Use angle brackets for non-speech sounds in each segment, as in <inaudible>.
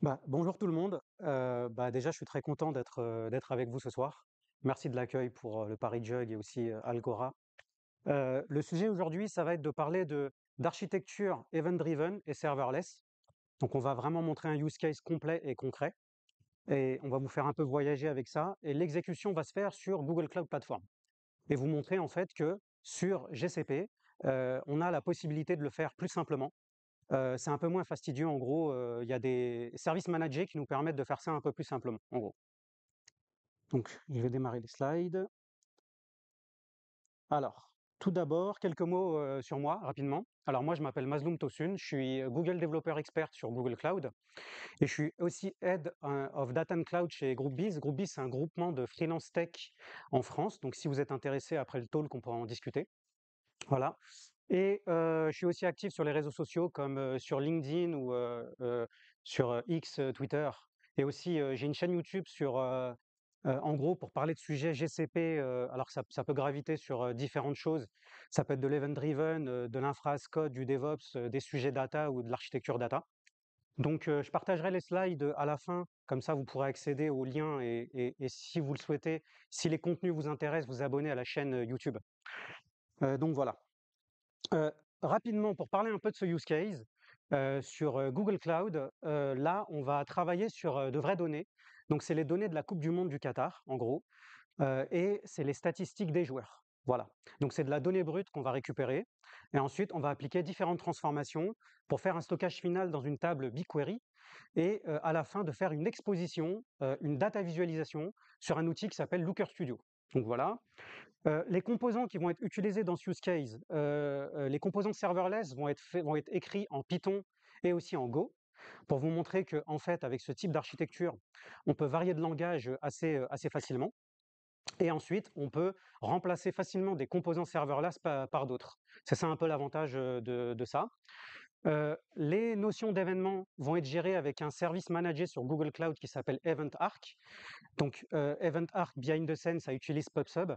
Bah, bonjour tout le monde. Euh, bah, déjà, je suis très content euh, d'être avec vous ce soir. Merci de l'accueil pour euh, le Paris Jug et aussi Algora. le sujet aujourd'hui, ça va être de parler d'architecture event-driven et serverless. Donc, on va vraiment montrer un use case complet et concret. Et on va vous faire un peu voyager avec ça. Et l'exécution va se faire sur Google Cloud Platform. Et vous montrer en fait que sur GCP, on a la possibilité de le faire plus simplement, c'est un peu moins fastidieux en gros. Il y a des services managés qui nous permettent de faire ça un peu plus simplement en gros. Donc je vais démarrer les slides. Alors, tout d'abord, quelques mots sur moi rapidement. Alors moi, je m'appelle Mazloum Tosun, je suis Google Developer expert sur Google Cloud et je suis aussi head of Data and Cloud chez GroupBiz. GroupBiz, c'est un groupement de freelance tech en France. Donc si vous êtes intéressé après le talk, on pourra en discuter. Voilà. Et je suis aussi actif sur les réseaux sociaux comme sur LinkedIn ou sur X, Twitter. Et aussi, j'ai une chaîne YouTube sur, en gros, pour parler de sujets GCP. alors, ça, peut graviter sur différentes choses. Ça peut être de l'event-driven, de l'infra-code, du DevOps, des sujets data ou de l'architecture data. Donc, je partagerai les slides à la fin. Comme ça, vous pourrez accéder aux liens et si vous le souhaitez, si les contenus vous intéressent, vous abonnez à la chaîne YouTube. donc voilà rapidement, pour parler un peu de ce use case, sur Google Cloud, là, on va travailler sur de vraies données. Donc, c'est les données de la Coupe du Monde du Qatar, en gros, et c'est les statistiques des joueurs. Voilà. Donc, c'est de la donnée brute qu'on va récupérer. Et ensuite, on va appliquer différentes transformations pour faire un stockage final dans une table BigQuery et à la fin de faire une exposition, une data visualisation sur un outil qui s'appelle Looker Studio. Donc voilà. Euh, les composants qui vont être utilisés dans ce use case, euh, euh, les composants serverless vont être, écrits en Python et aussi en Go pour vous montrer qu'en fait, avec ce type d'architecture, on peut varier de langage assez, facilement. Et ensuite, on peut remplacer facilement des composants serverless par, d'autres. C'est ça un peu l'avantage de, ça. Euh, les notions d'événements vont être gérées avec un service managé sur Google Cloud qui s'appelle Event Arc. Donc, euh, Event Arc behind the scenes, ça utilise PubSub.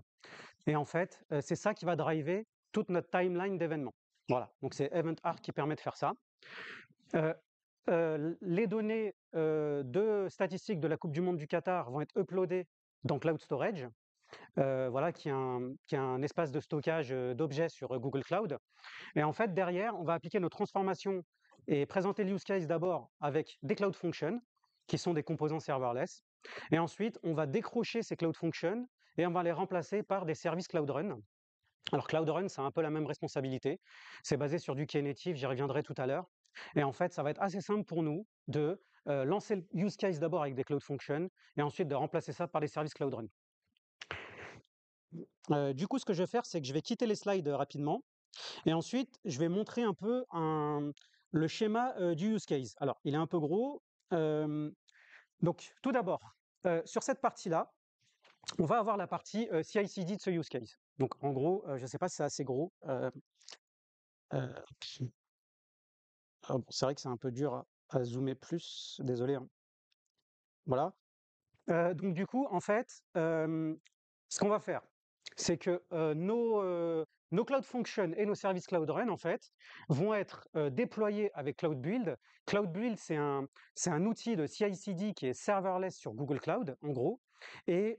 Et en fait, euh, c'est ça qui va driver toute notre timeline d'événements. Voilà. Donc, c'est Event qui permet de faire ça. les données de statistiques de la Coupe du Monde du Qatar vont être uploadées dans Cloud Storage voilà, qui est, un, espace de stockage d'objets sur Google Cloud. Et en fait, derrière, on va appliquer nos transformations et présenter le use case d'abord avec des Cloud Functions, qui sont des composants serverless. Et ensuite, on va décrocher ces Cloud Functions et on va les remplacer par des services Cloud Run. Alors Cloud Run, c'est un peu la même responsabilité. C'est basé sur du Knative, j'y reviendrai tout à l'heure. Et en fait, ça va être assez simple pour nous de lancer le use case d'abord avec des Cloud Functions et ensuite de remplacer ça par des services Cloud Run du coup, ce que je vais faire, c'est que je vais quitter les slides rapidement. Et ensuite, je vais montrer un peu le schéma du use case. Alors, il est un peu gros. donc, tout d'abord, sur cette partie-là, on va avoir la partie CI-CD de ce use case. Donc, en gros, je ne sais pas si c'est assez gros. Ah c'est vrai que c'est un peu dur à, zoomer plus. Désolé. Hein. Voilà. donc, du coup, en fait, ce qu'on va faire, c'est que nos, Cloud Functions et nos services Cloud Run, en fait, vont être déployés avec Cloud Build. Cloud Build, c'est un, outil de CI/CD qui est serverless sur Google Cloud, en gros. Et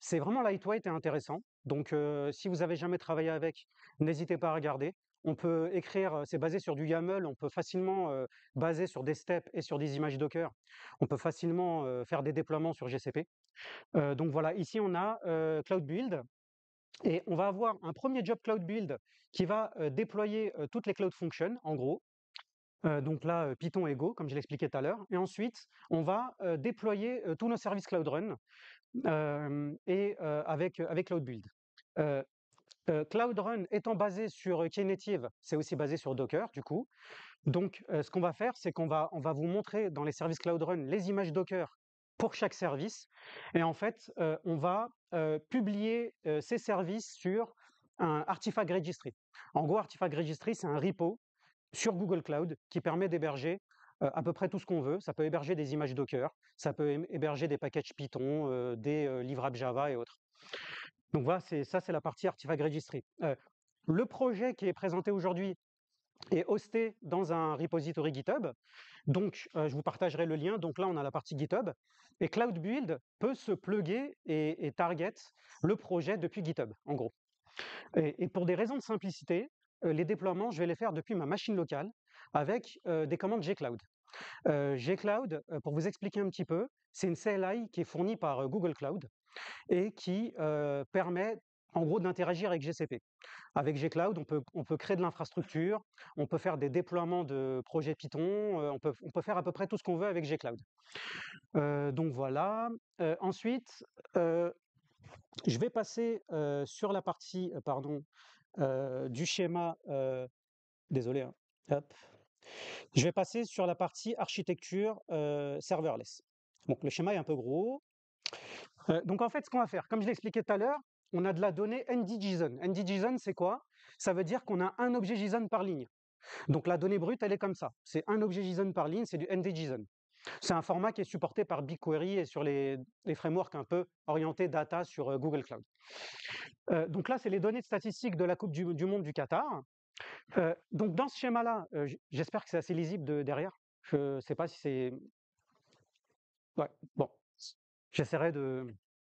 c'est vraiment lightweight et intéressant. Donc, si vous n'avez jamais travaillé avec, n'hésitez pas à regarder. On peut écrire, c'est basé sur du YAML, on peut facilement baser sur des steps et sur des images Docker. On peut facilement faire des déploiements sur GCP. donc voilà, ici on a Cloud Build et on va avoir un premier job cloud build qui va déployer toutes les cloud functions, en gros. donc là, Python et Go, comme je l'expliquais tout à l'heure. Et ensuite, on va déployer tous nos services Cloud Run et avec, avec Cloud Build. Cloud Run étant basé sur Knative, c'est aussi basé sur Docker du coup. Donc ce qu'on va faire, c'est qu'on va, va vous montrer dans les services Cloud Run les images Docker pour chaque service. Et en fait, on va publier ces services sur un Artifact Registry. En gros, Artifact Registry, c'est un repo sur Google Cloud qui permet d'héberger à peu près tout ce qu'on veut. Ça peut héberger des images Docker, ça peut héberger des packages Python, des livrables Java et autres. Donc voilà, ça c'est la partie Artifact Registry. le projet qui est présenté aujourd'hui, est hosté dans un repository GitHub. Donc, euh, je vous partagerai le lien. Donc là, on a la partie GitHub. Et Cloud Build peut se plugger et, target le projet depuis GitHub, en gros. Et, pour des raisons de simplicité, euh, les déploiements, je vais les faire depuis ma machine locale avec euh, des commandes gcloud. gcloud, pour vous expliquer un petit peu, c'est une CLI qui est fournie par Google Cloud et qui permet en gros d'interagir avec GCP. Avec Gcloud, on peut, on peut créer de l'infrastructure, on peut faire des déploiements de projets Python, euh, on, peut, on peut faire à peu près tout ce qu'on veut avec Gcloud. Euh, donc voilà. Euh, ensuite, je vais passer sur la partie pardon, du schéma. désolé, hein, Je vais passer sur la partie architecture serverless. Donc le schéma est un peu gros. donc en fait, ce qu'on va faire, comme je l'expliquais tout à l'heure, on a de la donnée NDJSON. NDJSON, c'est quoi Ça veut dire qu'on a un objet JSON par ligne. Donc la donnée brute, elle est comme ça. C'est un objet JSON par ligne, c'est du NDJSON. C'est un format qui est supporté par BigQuery et sur les, frameworks un peu orientés data sur euh, Google Cloud. Euh, donc là, c'est les données statistiques de la Coupe du, Monde du Qatar. Euh, donc dans ce schéma-là, j'espère que c'est assez lisible de, derrière. Je ne sais pas si c'est... Ouais, bon. J'essaierai de,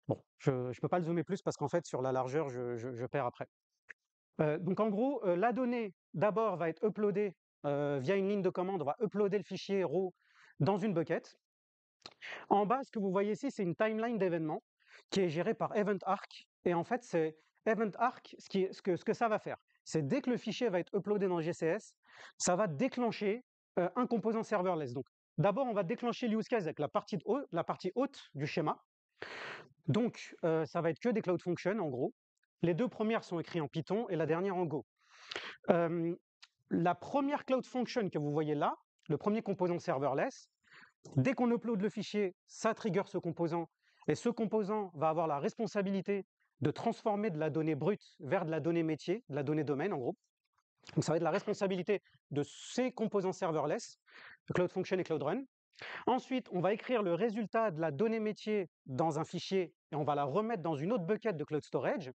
Bon, je ne peux pas le zoomer plus parce qu'en fait, sur la largeur, je, perds après. Euh, donc en gros, euh, la donnée d'abord va être uploadée euh, via une ligne de commande, on va uploader le fichier RAW dans une bucket. En bas, ce que vous voyez ici, c'est une timeline d'événements qui est gérée par Arc, Et en fait, c'est EventArc, ce, qui, ce, que, ce que ça va faire, c'est dès que le fichier va être uploadé dans GCS, ça va déclencher un composant serverless. Donc d'abord, on va déclencher l'use case avec la partie, la partie haute du schéma, donc, euh, ça va être que des cloud functions, en gros. Les deux premières sont écrites en Python et la dernière en Go. Euh, la première cloud function que vous voyez là, le premier composant serverless, dès qu'on upload le fichier, ça trigger ce composant, et ce composant va avoir la responsabilité de transformer de la donnée brute vers de la donnée métier, de la donnée domaine en gros. Donc ça va être la responsabilité de ces composants serverless, Cloud Function et Cloud Run. Ensuite, on va écrire le résultat de la donnée métier dans un fichier et on va la remettre dans une autre bucket de Cloud Storage.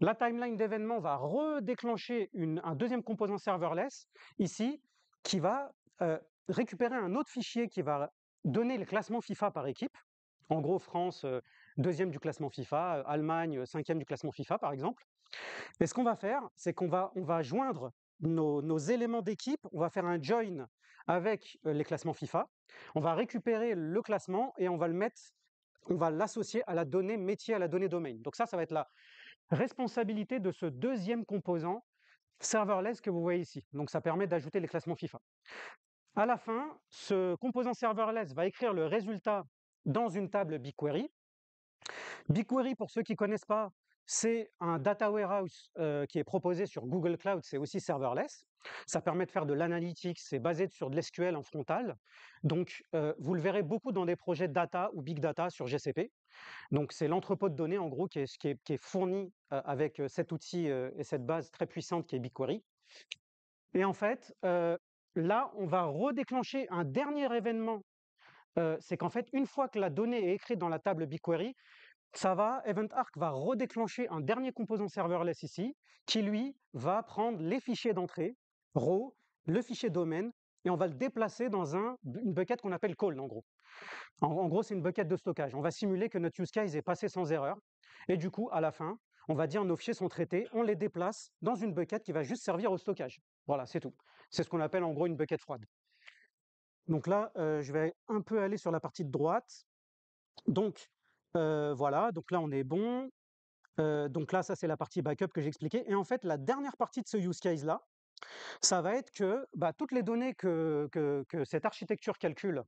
La timeline d'événements va redéclencher un deuxième composant serverless ici qui va euh, récupérer un autre fichier qui va donner le classement FIFA par équipe. En gros, France, euh, deuxième du classement FIFA, euh, Allemagne, cinquième du classement FIFA, par exemple. Et ce qu'on va faire, c'est qu'on va joindre nos, éléments d'équipe, on va faire un join avec euh, les classements FIFA, on va récupérer le classement et on va le mettre, on va l'associer à la donnée métier, à la donnée domaine. Donc ça, ça va être la responsabilité de ce deuxième composant serverless que vous voyez ici. Donc ça permet d'ajouter les classements FIFA. À la fin, ce composant serverless va écrire le résultat dans une table BigQuery. BigQuery, pour ceux qui ne connaissent pas, c'est un mmh. data warehouse qui est proposé sur Google Cloud, c'est aussi serverless. Ça permet de faire de l'analytics, c'est basé sur de l'SQL en frontal. Donc, vous le verrez beaucoup dans des projets data ou big data sur GCP. Donc, c'est l'entrepôt de données, en gros, qui est, fourni avec cet outil et cette base très puissante qui est BigQuery. Et en fait, là, on va redéclencher un dernier événement. c'est qu'en fait, une fois que la donnée est écrite dans la table BigQuery, ça va, EventArc va redéclencher un dernier composant serverless ici, qui lui va prendre les fichiers d'entrée, raw, le fichier domaine, et on va le déplacer dans une bucket qu'on appelle call en gros. En, gros, c'est une bucket de stockage. On va simuler que notre use case est passé sans erreur, et du coup, à la fin, on va dire nos fichiers sont traités, on les déplace dans une bucket qui va juste servir au stockage. Voilà, c'est tout. C'est ce qu'on appelle en gros une bucket froide. Donc là, euh, je vais un peu aller sur la partie de droite. Donc, voilà, donc là on est bon. donc là, ça c'est la partie backup que j'ai Et en fait, la dernière partie de ce use case là, ça va être que bah, toutes les données que, cette architecture calcule,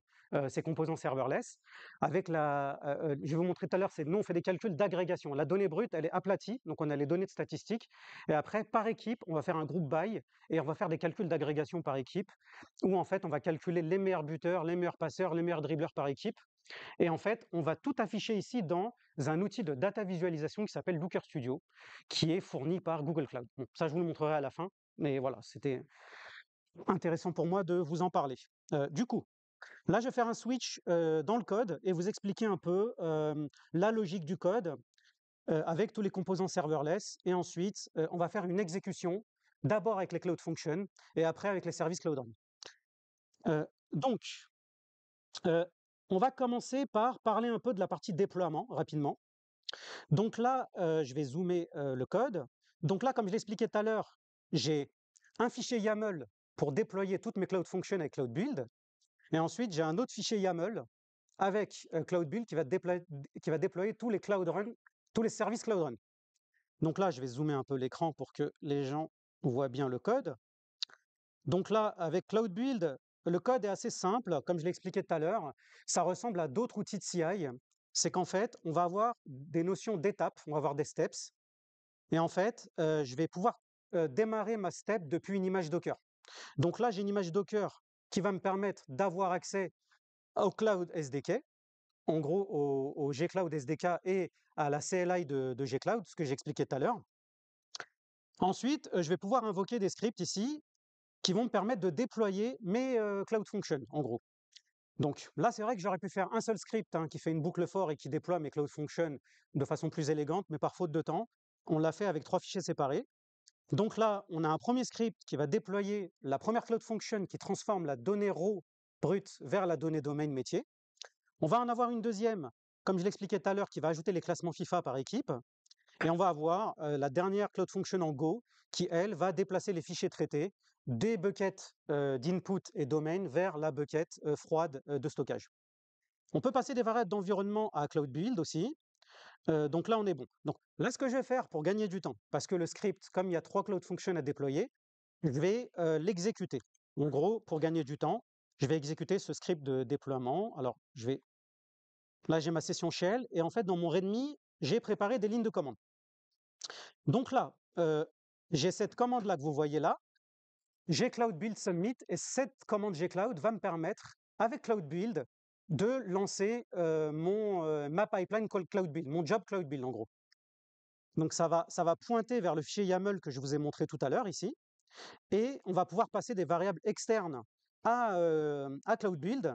ces composants serverless, avec la, je vais vous montrer tout à l'heure, c'est nous on fait des calculs d'agrégation. La donnée brute, elle est aplatie, donc on a les données de statistiques, et après par équipe, on va faire un groupe by et on va faire des calculs d'agrégation par équipe, où en fait on va calculer les meilleurs buteurs, les meilleurs passeurs, les meilleurs dribbleurs par équipe, et en fait, on va tout afficher ici dans un outil de data visualisation qui s'appelle Looker Studio, qui est fourni par Google Cloud. Bon, ça, je vous le montrerai à la fin, mais voilà, c'était intéressant pour moi de vous en parler. Euh, du coup, là, je vais faire un switch euh, dans le code et vous expliquer un peu euh, la logique du code avec tous les composants serverless. Et ensuite, on va faire une exécution, d'abord avec les Cloud Functions et après avec les services Cloud On. donc, on va commencer par parler un peu de la partie déploiement rapidement. Donc là, euh, je vais zoomer euh, le code. Donc là, comme je l'expliquais tout à l'heure, j'ai un fichier YAML pour déployer toutes mes Cloud Functions avec Cloud Build. Et ensuite, j'ai un autre fichier YAML avec euh, Cloud Build qui va, déployer, qui va déployer tous les Cloud Run, tous les services Cloud Run. Donc là, je vais zoomer un peu l'écran pour que les gens voient bien le code. Donc là, avec Cloud Build, le code est assez simple, comme je l'expliquais tout à l'heure. Ça ressemble à d'autres outils de CI. C'est qu'en fait, on va avoir des notions d'étapes, on va avoir des steps. Et en fait, euh, je vais pouvoir euh, démarrer ma step depuis une image Docker. Donc là, j'ai une image Docker qui va me permettre d'avoir accès au Cloud SDK, en gros au, Gcloud SDK et à la CLI de, de ce que j'expliquais tout à l'heure. Ensuite, euh, je vais pouvoir invoquer des scripts ici qui vont me permettre de déployer mes Cloud Functions, en gros. Donc là, c'est vrai que j'aurais pu faire un seul script hein, qui fait une boucle fort et qui déploie mes Cloud Functions de façon plus élégante, mais par faute de temps, on l'a fait avec trois fichiers séparés. Donc là, on a un premier script qui va déployer la première Cloud Function qui transforme la donnée raw brute vers la donnée domaine métier. On va en avoir une deuxième, comme je l'expliquais tout à l'heure, qui va ajouter les classements FIFA par équipe. Et on va avoir la dernière Cloud Function en Go qui, elle, va déplacer les fichiers traités des buckets euh, d'input et domaine vers la bucket euh, froide euh, de stockage. On peut passer des variables d'environnement à Cloud Build aussi. donc là, on est bon. Donc là, ce que je vais faire pour gagner du temps, parce que le script, comme il y a trois Cloud Functions à déployer, je vais l'exécuter. En gros, pour gagner du temps, je vais exécuter ce script de déploiement. Alors, je vais. Là, j'ai ma session shell, et en fait, dans mon README, j'ai préparé des lignes de commande. Donc là, j'ai cette commande-là que vous voyez là, G-Cloud Build Summit. Et cette commande g va me permettre, avec Cloud Build, de lancer euh, mon, euh, ma pipeline Cloud Build, mon job Cloud Build en gros. Donc ça va, ça va pointer vers le fichier YAML que je vous ai montré tout à l'heure ici. Et on va pouvoir passer des variables externes à, euh, à Cloud Build.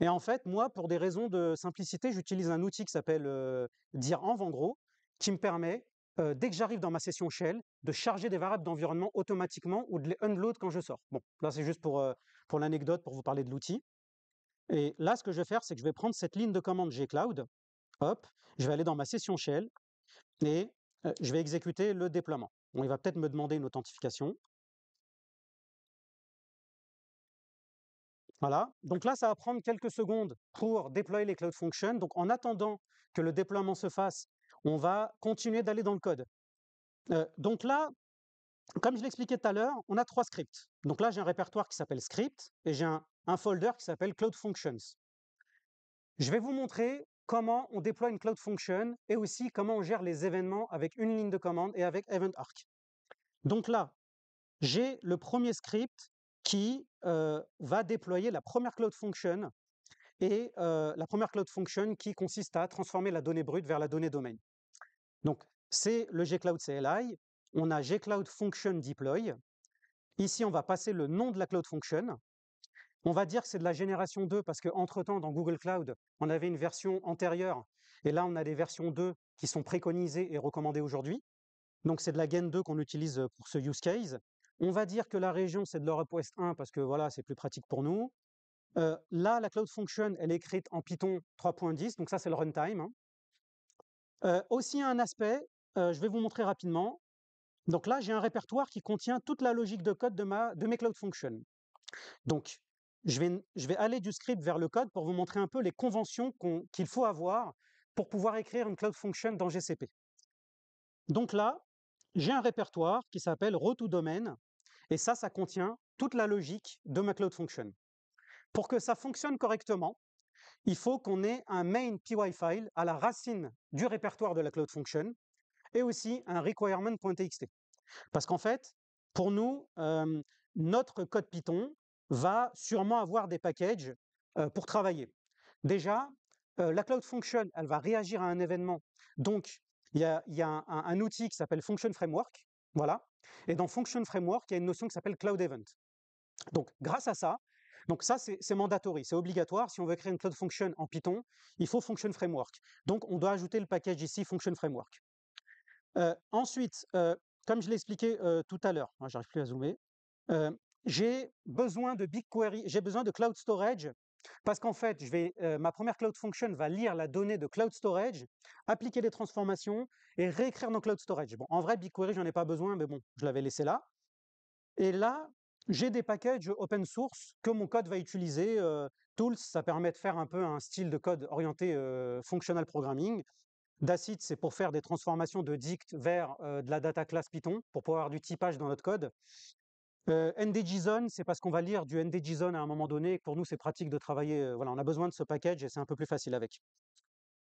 Et en fait, moi, pour des raisons de simplicité, j'utilise un outil qui s'appelle dire en gros, qui me permet euh, dès que j'arrive dans ma session shell, de charger des variables d'environnement automatiquement ou de les unload quand je sors. Bon, là, c'est juste pour, euh, pour l'anecdote, pour vous parler de l'outil. Et là, ce que je vais faire, c'est que je vais prendre cette ligne de commande gcloud, hop, je vais aller dans ma session shell et euh, je vais exécuter le déploiement. Bon, il va peut-être me demander une authentification. Voilà. Donc là, ça va prendre quelques secondes pour déployer les cloud functions. Donc en attendant que le déploiement se fasse, on va continuer d'aller dans le code. Euh, donc là, comme je l'expliquais tout à l'heure, on a trois scripts. Donc là, j'ai un répertoire qui s'appelle script et j'ai un, folder qui s'appelle cloud functions. Je vais vous montrer comment on déploie une cloud function et aussi comment on gère les événements avec une ligne de commande et avec EventArc. Donc là, j'ai le premier script qui euh, va déployer la première cloud function et euh, la première cloud function qui consiste à transformer la donnée brute vers la donnée domaine. Donc, c'est le gcloud CLI. On a gcloud function deploy. Ici, on va passer le nom de la cloud function. On va dire que c'est de la génération 2 parce qu'entre-temps, dans Google Cloud, on avait une version antérieure et là, on a des versions 2 qui sont préconisées et recommandées aujourd'hui. Donc, c'est de la Gen 2 qu'on utilise pour ce use case. On va dire que la région, c'est de l'Europe Ouest 1 parce que voilà, c'est plus pratique pour nous. Euh, là, la Cloud Function, elle est écrite en Python 3.10, donc ça, c'est le runtime. Hein aussi un aspect, je vais vous montrer rapidement. Donc là, j'ai un répertoire qui contient toute la logique de code de, ma, de mes cloud functions. Donc, je vais, aller du script vers le code pour vous montrer un peu les conventions qu'il faut avoir pour pouvoir écrire une cloud function dans GCP. Donc là, j'ai un répertoire qui s'appelle rotoDomain, et ça, ça contient toute la logique de ma cloud function. Pour que ça fonctionne correctement, il faut qu'on ait un main file à la racine du répertoire de la cloud function et aussi un requirement.txt. Parce qu'en fait, pour nous, euh, notre code Python va sûrement avoir des packages euh, pour travailler. Déjà, euh, la cloud function, elle va réagir à un événement. Donc, il y a, un, un, outil qui s'appelle function framework, voilà. Et dans function framework, il y a une notion qui s'appelle cloud event. Donc, grâce à ça, donc ça, c'est mandatory, c'est obligatoire. Si on veut créer une cloud function en Python, il faut function framework. Donc on doit ajouter le package ici, function framework. Euh, ensuite, euh, comme je l'ai expliqué euh, tout à l'heure, j'arrive plus à zoomer, j'ai besoin de BigQuery, j'ai besoin de Cloud Storage parce qu'en fait, je vais, ma première cloud function va lire la donnée de cloud storage, appliquer des transformations et réécrire dans cloud storage. Bon, en vrai, BigQuery, j'en ai pas besoin, mais bon, je l'avais laissé là. Et là, j'ai des packages open source que mon code va utiliser. Euh, tools, ça permet de faire un peu un style de code orienté euh, functional programming. Dacit, c'est pour faire des transformations de dict vers euh, de la data class Python, pour pouvoir avoir du typage dans notre code. NDJSON, c'est parce qu'on va lire du NDJSON à un moment donné, pour nous, c'est pratique de travailler. voilà, on a besoin de ce package et c'est un peu plus facile avec.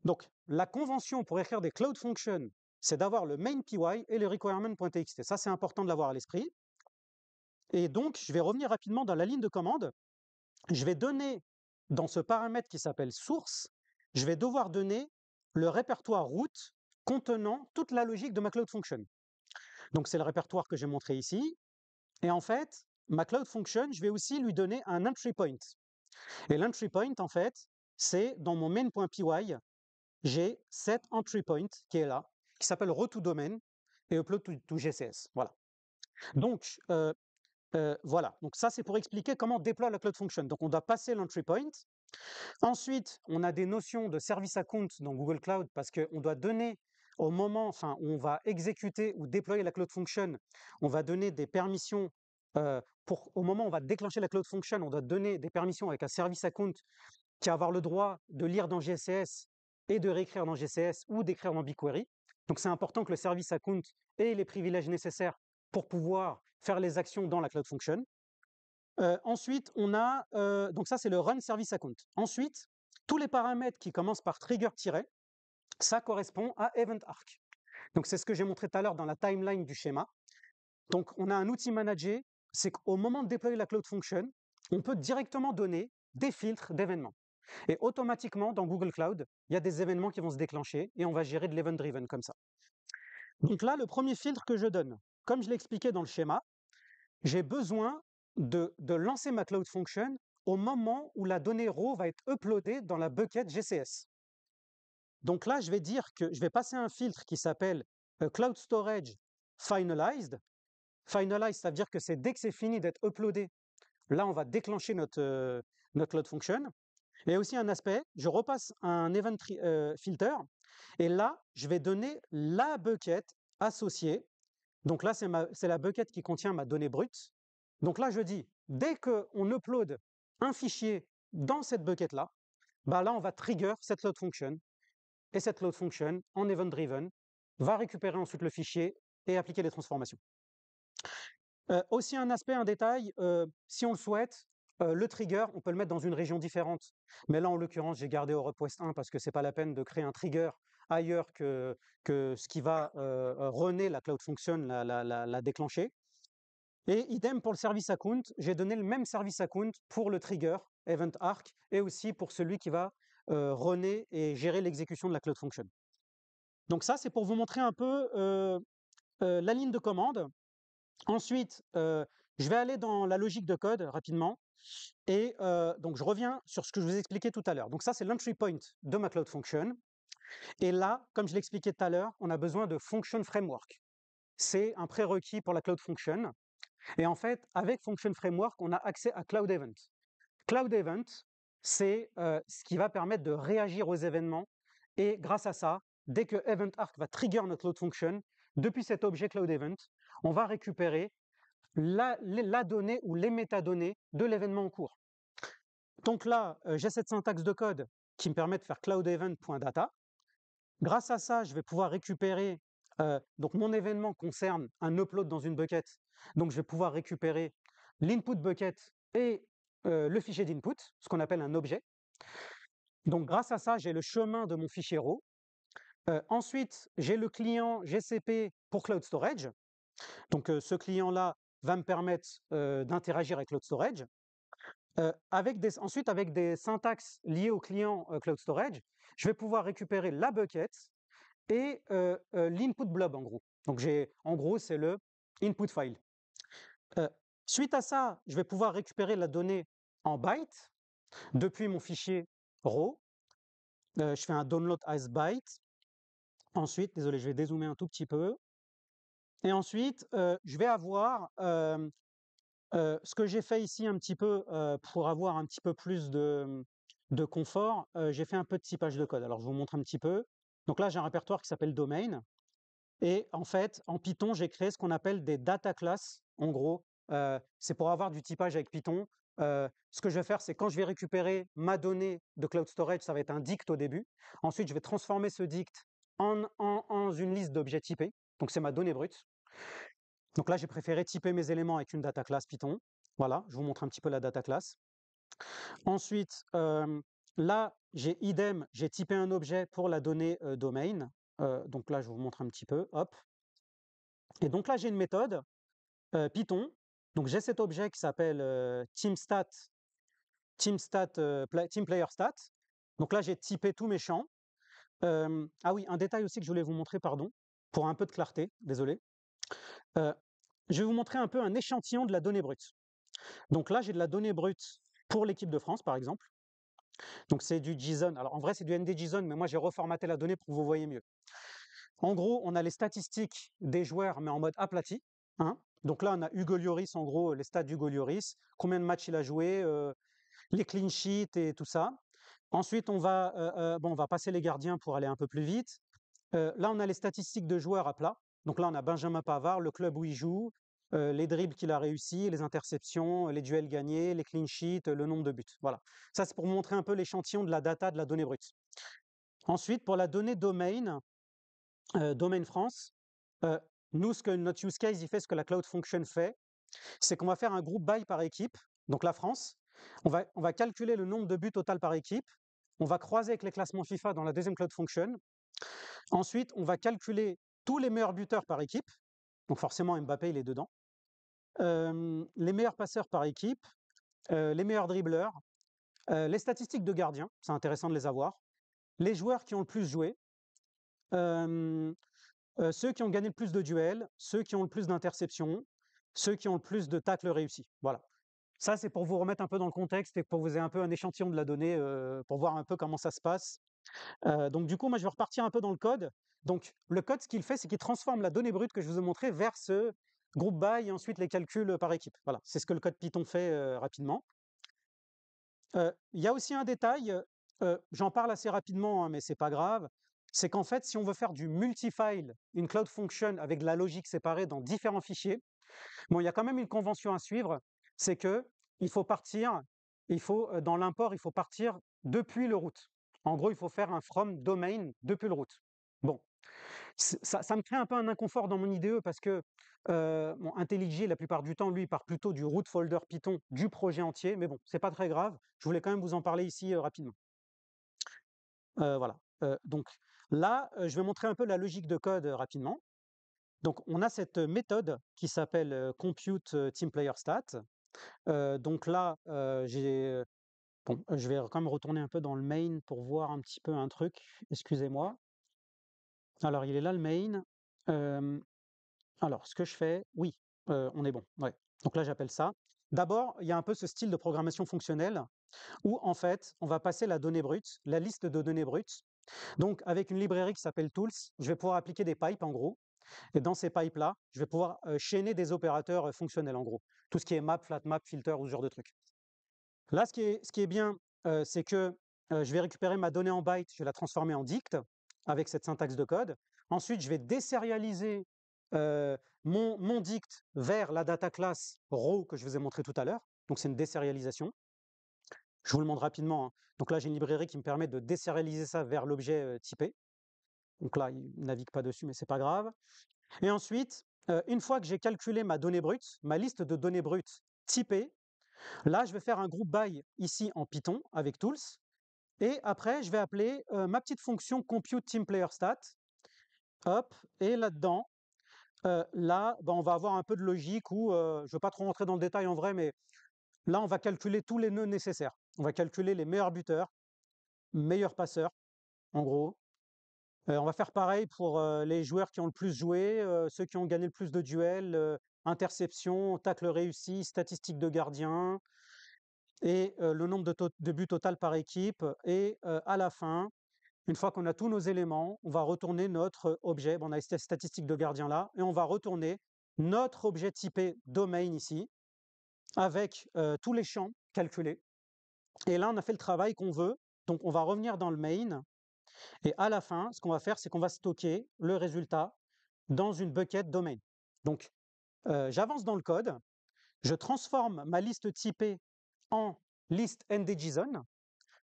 Donc, la convention pour écrire des cloud functions, c'est d'avoir le main PY et le requirement.txt. Ça, c'est important de l'avoir à l'esprit. Et donc, je vais revenir rapidement dans la ligne de commande. Je vais donner, dans ce paramètre qui s'appelle source, je vais devoir donner le répertoire route contenant toute la logique de ma cloud function. Donc, c'est le répertoire que j'ai montré ici. Et en fait, ma cloud function, je vais aussi lui donner un entry point. Et l'entry point, en fait, c'est dans mon main.py, j'ai cet entry point qui est là, qui s'appelle retour domaine et upload to, GCS. Voilà. Donc, euh, voilà, donc ça c'est pour expliquer comment on déploie la cloud function. Donc on doit passer l'entry point. Ensuite, on a des notions de service à compte dans Google Cloud parce qu'on doit donner au moment où on va exécuter ou déployer la cloud function, on va donner des permissions pour, au moment où on va déclencher la cloud function, on doit donner des permissions avec un service à compte qui va avoir le droit de lire dans GCS et de réécrire dans GCS ou d'écrire dans BigQuery. Donc c'est important que le service à compte ait les privilèges nécessaires pour pouvoir faire les actions dans la Cloud Function. Euh, ensuite, on a, euh, donc ça c'est le run service account. Ensuite, tous les paramètres qui commencent par trigger ça correspond à event arc. Donc c'est ce que j'ai montré tout à l'heure dans la timeline du schéma. Donc on a un outil managé, c'est qu'au moment de déployer la Cloud Function, on peut directement donner des filtres d'événements. Et automatiquement, dans Google Cloud, il y a des événements qui vont se déclencher et on va gérer de l'event driven comme ça. Donc là, le premier filtre que je donne, comme je l'expliquais dans le schéma, j'ai besoin de, lancer ma Cloud Function au moment où la donnée raw va être uploadée dans la bucket GCS. Donc là, je vais dire que je vais passer un filtre qui s'appelle euh, Cloud Storage Finalized. Finalized, ça veut dire que c'est dès que c'est fini d'être uploadé, là, on va déclencher notre, euh, notre Cloud Function. Et aussi un aspect, je repasse un event euh, filter, et là, je vais donner la bucket associée donc là, c'est la bucket qui contient ma donnée brute. Donc là, je dis, dès qu'on upload un fichier dans cette bucket-là, bah là, on va trigger cette load function. Et cette load function, en event-driven, va récupérer ensuite le fichier et appliquer les transformations. Euh, aussi un aspect, un détail, euh, si on le souhaite, euh, le trigger, on peut le mettre dans une région différente. Mais là, en l'occurrence, j'ai gardé au West 1 parce que ce n'est pas la peine de créer un trigger ailleurs que, que ce qui va euh, euh, runner la Cloud Function, la, déclencher. Et idem pour le service account, j'ai donné le même service account pour le trigger, event arc, et aussi pour celui qui va euh, runner et gérer l'exécution de la Cloud Function. Donc ça, c'est pour vous montrer un peu la ligne de commande. Ensuite, je vais aller dans la logique de code rapidement. Et donc, je reviens sur ce que je vous expliquais tout à l'heure. Donc, ça, c'est l'entry point de ma cloud function. Et là, comme je l'expliquais tout à l'heure, on a besoin de Function Framework. C'est un prérequis pour la Cloud Function. Et en fait, avec Function Framework, on a accès à Cloud Event. Cloud Event, c'est euh, ce qui va permettre de réagir aux événements. Et grâce à ça, dès que Event Arc va trigger notre Cloud Function, depuis cet objet Cloud Event, on va récupérer la, donnée ou les métadonnées de l'événement en cours. Donc là, euh, j'ai cette syntaxe de code qui me permet de faire Event.data. Grâce à ça, je vais pouvoir récupérer. donc, mon événement concerne un upload dans une bucket. Donc, je vais pouvoir récupérer l'input bucket et le fichier d'input, ce qu'on appelle un objet. Donc, grâce à ça, j'ai le chemin de mon fichier RAW. ensuite, j'ai le client GCP pour Cloud Storage. Donc, ce client-là va me permettre d'interagir avec Cloud Storage avec des, ensuite, avec des syntaxes liées au client Cloud Storage, je vais pouvoir récupérer la bucket et l'input blob en gros. Donc j'ai, en gros, c'est le input file. suite à ça, je vais pouvoir récupérer la donnée en byte depuis mon fichier raw. je fais un download as byte. Ensuite, désolé, je vais dézoomer un tout petit peu. Et ensuite, je vais avoir ce que j'ai fait ici un petit peu pour avoir un petit peu plus de, mmh, confort, j'ai fait un peu de typage de code. Alors je vous montre un petit peu. Donc là j'ai un répertoire qui s'appelle domain. Et en fait, en Python, j'ai créé ce qu'on appelle des data classes. En gros, c'est pour avoir du typage avec Python. ce que je vais faire, c'est quand je vais récupérer ma donnée de Cloud Storage, ça va être un dict au début. Ensuite, je vais transformer ce dict en, en une liste d'objets typés. Donc c'est ma donnée brute. Donc là, j'ai préféré typer mes éléments avec une data class Python. Voilà, je vous montre un petit peu la data class. Ensuite, euh, là, j'ai idem, j'ai typé un objet pour la donnée euh, domain. Euh, donc là, je vous montre un petit peu. Hop. Et donc là, j'ai une méthode Python. Donc j'ai cet objet qui s'appelle TeamStat, TeamPlayerStat. Donc là, j'ai typé tous mes champs. ah oui, un détail aussi que je voulais vous montrer, pardon, pour un peu de clarté, désolé je vais vous montrer un peu un échantillon de la donnée brute. Donc là, j'ai de la donnée brute pour l'équipe de France, par exemple. Donc c'est du JSON. Alors en vrai, c'est du NDJSON, mais moi j'ai reformaté la donnée pour que vous voyez mieux. En gros, on a les statistiques des joueurs, mais en mode aplati. Hein Donc là, on a Hugo Lloris, en gros, les stats d'Hugo Lloris, combien de matchs il a joué, les clean sheets et tout ça. Ensuite, on va, on va passer les gardiens pour aller un peu plus vite. là, on a les statistiques de joueurs à plat. Donc là, on a Benjamin Pavard, le club où il joue, euh, les dribbles qu'il a réussi, les interceptions, les duels gagnés, les clean sheets, le nombre de buts. Voilà. Ça, c'est pour montrer un peu l'échantillon de la data, de la donnée brute. Ensuite, pour la donnée domaine, euh, domaine France, euh, nous, ce que notre use case il fait, ce que la Cloud Function fait, c'est qu'on va faire un groupe by par équipe, donc la France. On va, on va calculer le nombre de buts total par équipe. On va croiser avec les classements FIFA dans la deuxième Cloud Function. Ensuite, on va calculer tous les meilleurs buteurs par équipe, donc forcément Mbappé il est dedans, les meilleurs passeurs par équipe, les meilleurs dribbleurs, les statistiques de gardiens, c'est intéressant de les avoir, les joueurs qui ont le plus joué, ceux qui ont gagné le plus de duels, ceux qui ont le plus d'interceptions, ceux qui ont le plus de tacles réussis. Voilà. Ça, c'est pour vous remettre un peu dans le contexte et pour vous aider un peu un échantillon de la donnée, pour voir un peu comment ça se passe donc du coup, moi, je vais repartir un peu dans le code. Donc le code, ce qu'il fait, c'est qu'il transforme la donnée brute que je vous ai montrée vers ce groupe by et ensuite les calculs par équipe. Voilà, c'est ce que le code Python fait rapidement. Il y a aussi un détail, j'en parle assez rapidement, hein, mais ce n'est pas grave, c'est qu'en fait, si on veut faire du multi-file, une cloud function avec de la logique séparée dans différents fichiers, bon, il y a quand même une convention à suivre, c'est que faut partir, il faut dans l'import, il faut partir depuis le route. En gros, il faut faire un from domain depuis le root. Bon, ça, me crée un peu un inconfort dans mon IDE parce que euh, IntelliJ, la plupart du temps, lui, part plutôt du root folder Python du projet entier, mais bon, c'est pas très grave. Je voulais quand même vous en parler ici euh, rapidement. Euh, voilà. donc là, je vais montrer un peu la logique de code rapidement. Donc on a cette méthode qui s'appelle compute team stat. donc là, j'ai Bon, je vais quand même retourner un peu dans le main pour voir un petit peu un truc. Excusez-moi. Alors, il est là le main. alors, ce que je fais, oui, on est bon. Ouais. Donc là, j'appelle ça. D'abord, il y a un peu ce style de programmation fonctionnelle où, en fait, on va passer la donnée brute, la liste de données brutes. Donc, avec une librairie qui s'appelle Tools, je vais pouvoir appliquer des pipes, en gros. Et dans ces pipes-là, je vais pouvoir chaîner des opérateurs fonctionnels, en gros. Tout ce qui est map, flat map, filter ou ce genre de trucs. Là, ce qui est, bien, c'est que je vais récupérer ma donnée en byte, je vais la transformer en dict avec cette syntaxe de code. Ensuite, je vais désérialiser mon, dict vers la data class raw que je vous ai montré tout à l'heure. Donc, c'est une désérialisation. Je vous le montre rapidement. Hein. Donc là, j'ai une librairie qui me permet de désérialiser ça vers l'objet typé. Donc là, il navigue pas dessus, mais c'est pas grave. Et ensuite, une fois que j'ai calculé ma donnée brute, ma liste de données brutes typées, Là, je vais faire un groupe by ici en Python avec tools. Et après, je vais appeler euh, ma petite fonction compute team player stat. Hop, et là-dedans, euh, là, ben, on va avoir un peu de logique où, euh, je ne veux pas trop rentrer dans le détail en vrai, mais là, on va calculer tous les nœuds nécessaires. On va calculer les meilleurs buteurs, meilleurs passeurs, en gros. on va faire pareil pour les joueurs qui ont le plus joué, ceux qui ont gagné le plus de duels, interception, tacle réussi, statistiques de gardien et euh, le nombre de, buts total par équipe. Et euh, à la fin, une fois qu'on a tous nos éléments, on va retourner notre objet. on a cette statistique de gardien là et on va retourner notre objet typé domain ici avec euh, tous les champs calculés. Et là, on a fait le travail qu'on veut. Donc, on va revenir dans le main. Et à la fin, ce qu'on va faire, c'est qu'on va stocker le résultat dans une bucket domain. Donc, j'avance dans le code, je transforme ma liste typée en liste NDJSON,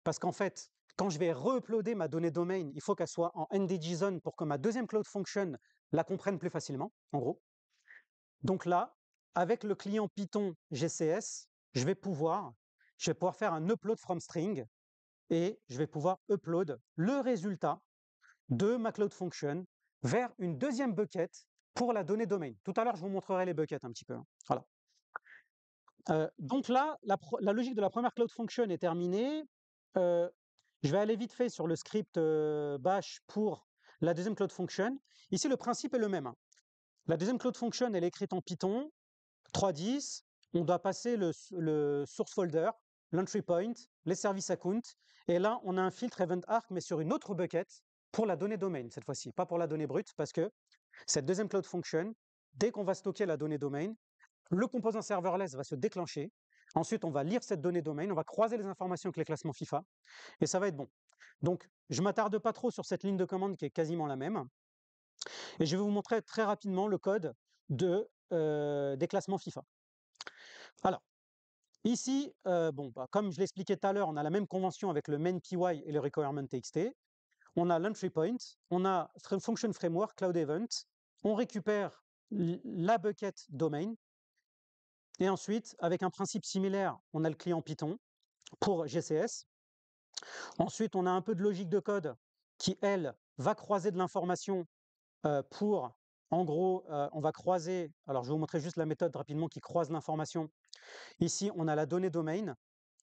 parce qu'en fait, quand je vais re-uploader ma donnée domain, il faut qu'elle soit en NDJSON pour que ma deuxième cloud function la comprenne plus facilement, en gros. Donc là, avec le client Python GCS, je vais pouvoir, je vais pouvoir faire un upload from string et je vais pouvoir upload le résultat de ma cloud function vers une deuxième bucket pour la donnée domaine. Tout à l'heure, je vous montrerai les buckets un petit peu. Hein. Voilà. Euh, donc là, la, logique de la première cloud function est terminée. Euh, je vais aller vite fait sur le script euh, bash pour la deuxième cloud function. Ici, le principe est le même. Hein. La deuxième cloud function, elle est écrite en Python 3.10. On doit passer le, source folder, l'entry point, les services account. Et là, on a un filtre event arc, mais sur une autre bucket pour la donnée domaine cette fois-ci, pas pour la donnée brute, parce que cette deuxième cloud function, dès qu'on va stocker la donnée domaine, le composant serverless va se déclencher. Ensuite, on va lire cette donnée domaine, on va croiser les informations avec les classements FIFA, et ça va être bon. Donc, je m'attarde pas trop sur cette ligne de commande qui est quasiment la même. Et je vais vous montrer très rapidement le code de, euh, des classements FIFA. Alors, ici, euh, bon, bah, comme je l'expliquais tout à l'heure, on a la même convention avec le main PY et le requirement TXT on a l'entry point, on a function framework, cloud event, on récupère la bucket domain, et ensuite, avec un principe similaire, on a le client Python pour GCS. Ensuite, on a un peu de logique de code qui, elle, va croiser de l'information euh, pour, en gros, euh, on va croiser, alors je vais vous montrer juste la méthode rapidement qui croise l'information. Ici, on a la donnée domain,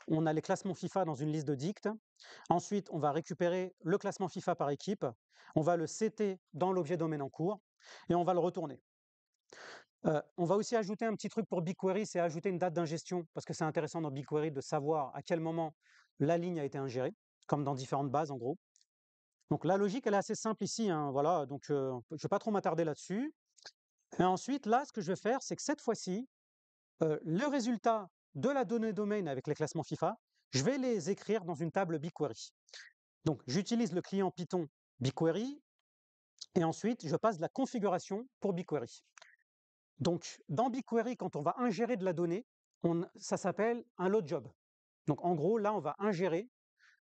on a les classements FIFA dans une liste de dictes. Ensuite, on va récupérer le classement FIFA par équipe. On va le CT dans l'objet domaine en cours et on va le retourner. Euh, on va aussi ajouter un petit truc pour BigQuery, c'est ajouter une date d'ingestion, parce que c'est intéressant dans BigQuery de savoir à quel moment la ligne a été ingérée, comme dans différentes bases en gros. Donc la logique, elle est assez simple ici, hein, voilà, donc euh, je ne vais pas trop m'attarder là-dessus. Et ensuite, là, ce que je vais faire, c'est que cette fois-ci, euh, le résultat de la donnée domaine avec les classements FIFA, je vais les écrire dans une table BigQuery. Donc j'utilise le client Python BigQuery et ensuite je passe la configuration pour BigQuery. Donc dans BigQuery, quand on va ingérer de la donnée, ça s'appelle un load job. Donc en gros, là, on va ingérer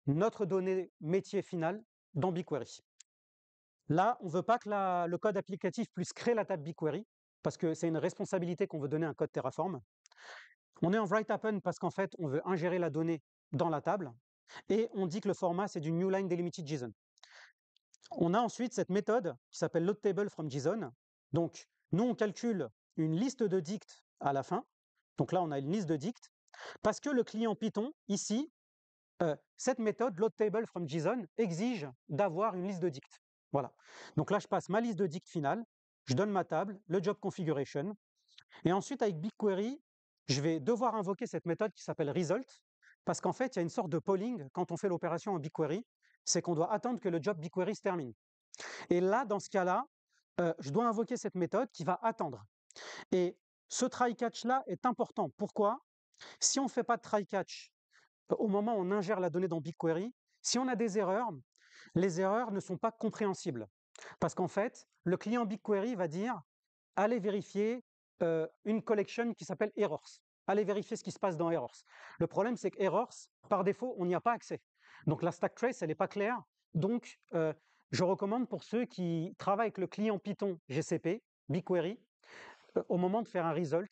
notre donnée métier finale dans BigQuery. Là, on ne veut pas que le code applicatif puisse créer la table BigQuery, parce que c'est une responsabilité qu'on veut donner à un code Terraform. On est en write happen parce qu'en fait, on veut ingérer la donnée dans la table et on dit que le format, c'est du new line delimited JSON. On a ensuite cette méthode qui s'appelle table from JSON. Donc, nous, on calcule une liste de dicts à la fin. Donc là, on a une liste de dictes Parce que le client Python, ici, euh, cette méthode load table from JSON exige d'avoir une liste de dicts. Voilà. Donc là, je passe ma liste de dictes finale, je donne ma table, le job configuration, et ensuite, avec BigQuery, je vais devoir invoquer cette méthode qui s'appelle result, parce qu'en fait, il y a une sorte de polling quand on fait l'opération en BigQuery, c'est qu'on doit attendre que le job BigQuery se termine. Et là, dans ce cas-là, euh, je dois invoquer cette méthode qui va attendre. Et ce try-catch-là est important. Pourquoi Si on ne fait pas de try-catch euh, au moment où on ingère la donnée dans BigQuery, si on a des erreurs, les erreurs ne sont pas compréhensibles. Parce qu'en fait, le client BigQuery va dire allez vérifier euh, une collection qui s'appelle Errors. Allez vérifier ce qui se passe dans Errors. Le problème, c'est que Errors, par défaut, on n'y a pas accès. Donc la stack trace, elle n'est pas claire. Donc, euh, je recommande pour ceux qui travaillent avec le client Python GCP, BigQuery, euh, au moment de faire un result,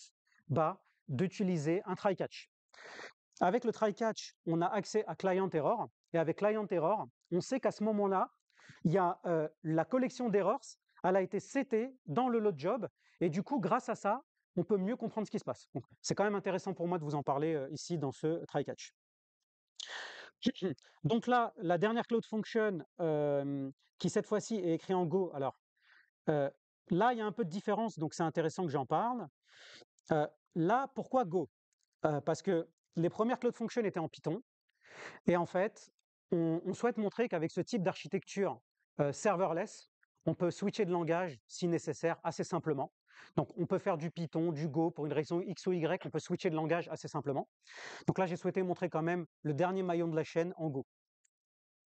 bah, d'utiliser un try-catch. Avec le try-catch, on a accès à client error. Et avec client error, on sait qu'à ce moment-là, il y a la collection d'errors, elle a été setée dans le load job et du coup, grâce à ça, on peut mieux comprendre ce qui se passe. c'est quand même intéressant pour moi de vous en parler ici dans ce try-catch. <clears throat> Donc là, la dernière cloud function qui cette fois-ci est écrite en Go. Alors là, il y a un peu de différence, donc c'est intéressant que j'en parle. là, pourquoi Go Parce que les premières cloud functions étaient en Python. Et en fait, on souhaite montrer qu'avec ce type d'architecture serverless, on peut switcher de langage si nécessaire assez simplement. Donc, on peut faire du Python, du Go pour une raison X ou Y, on peut switcher de langage assez simplement. Donc là, j'ai souhaité montrer quand même le dernier maillon de la chaîne en Go.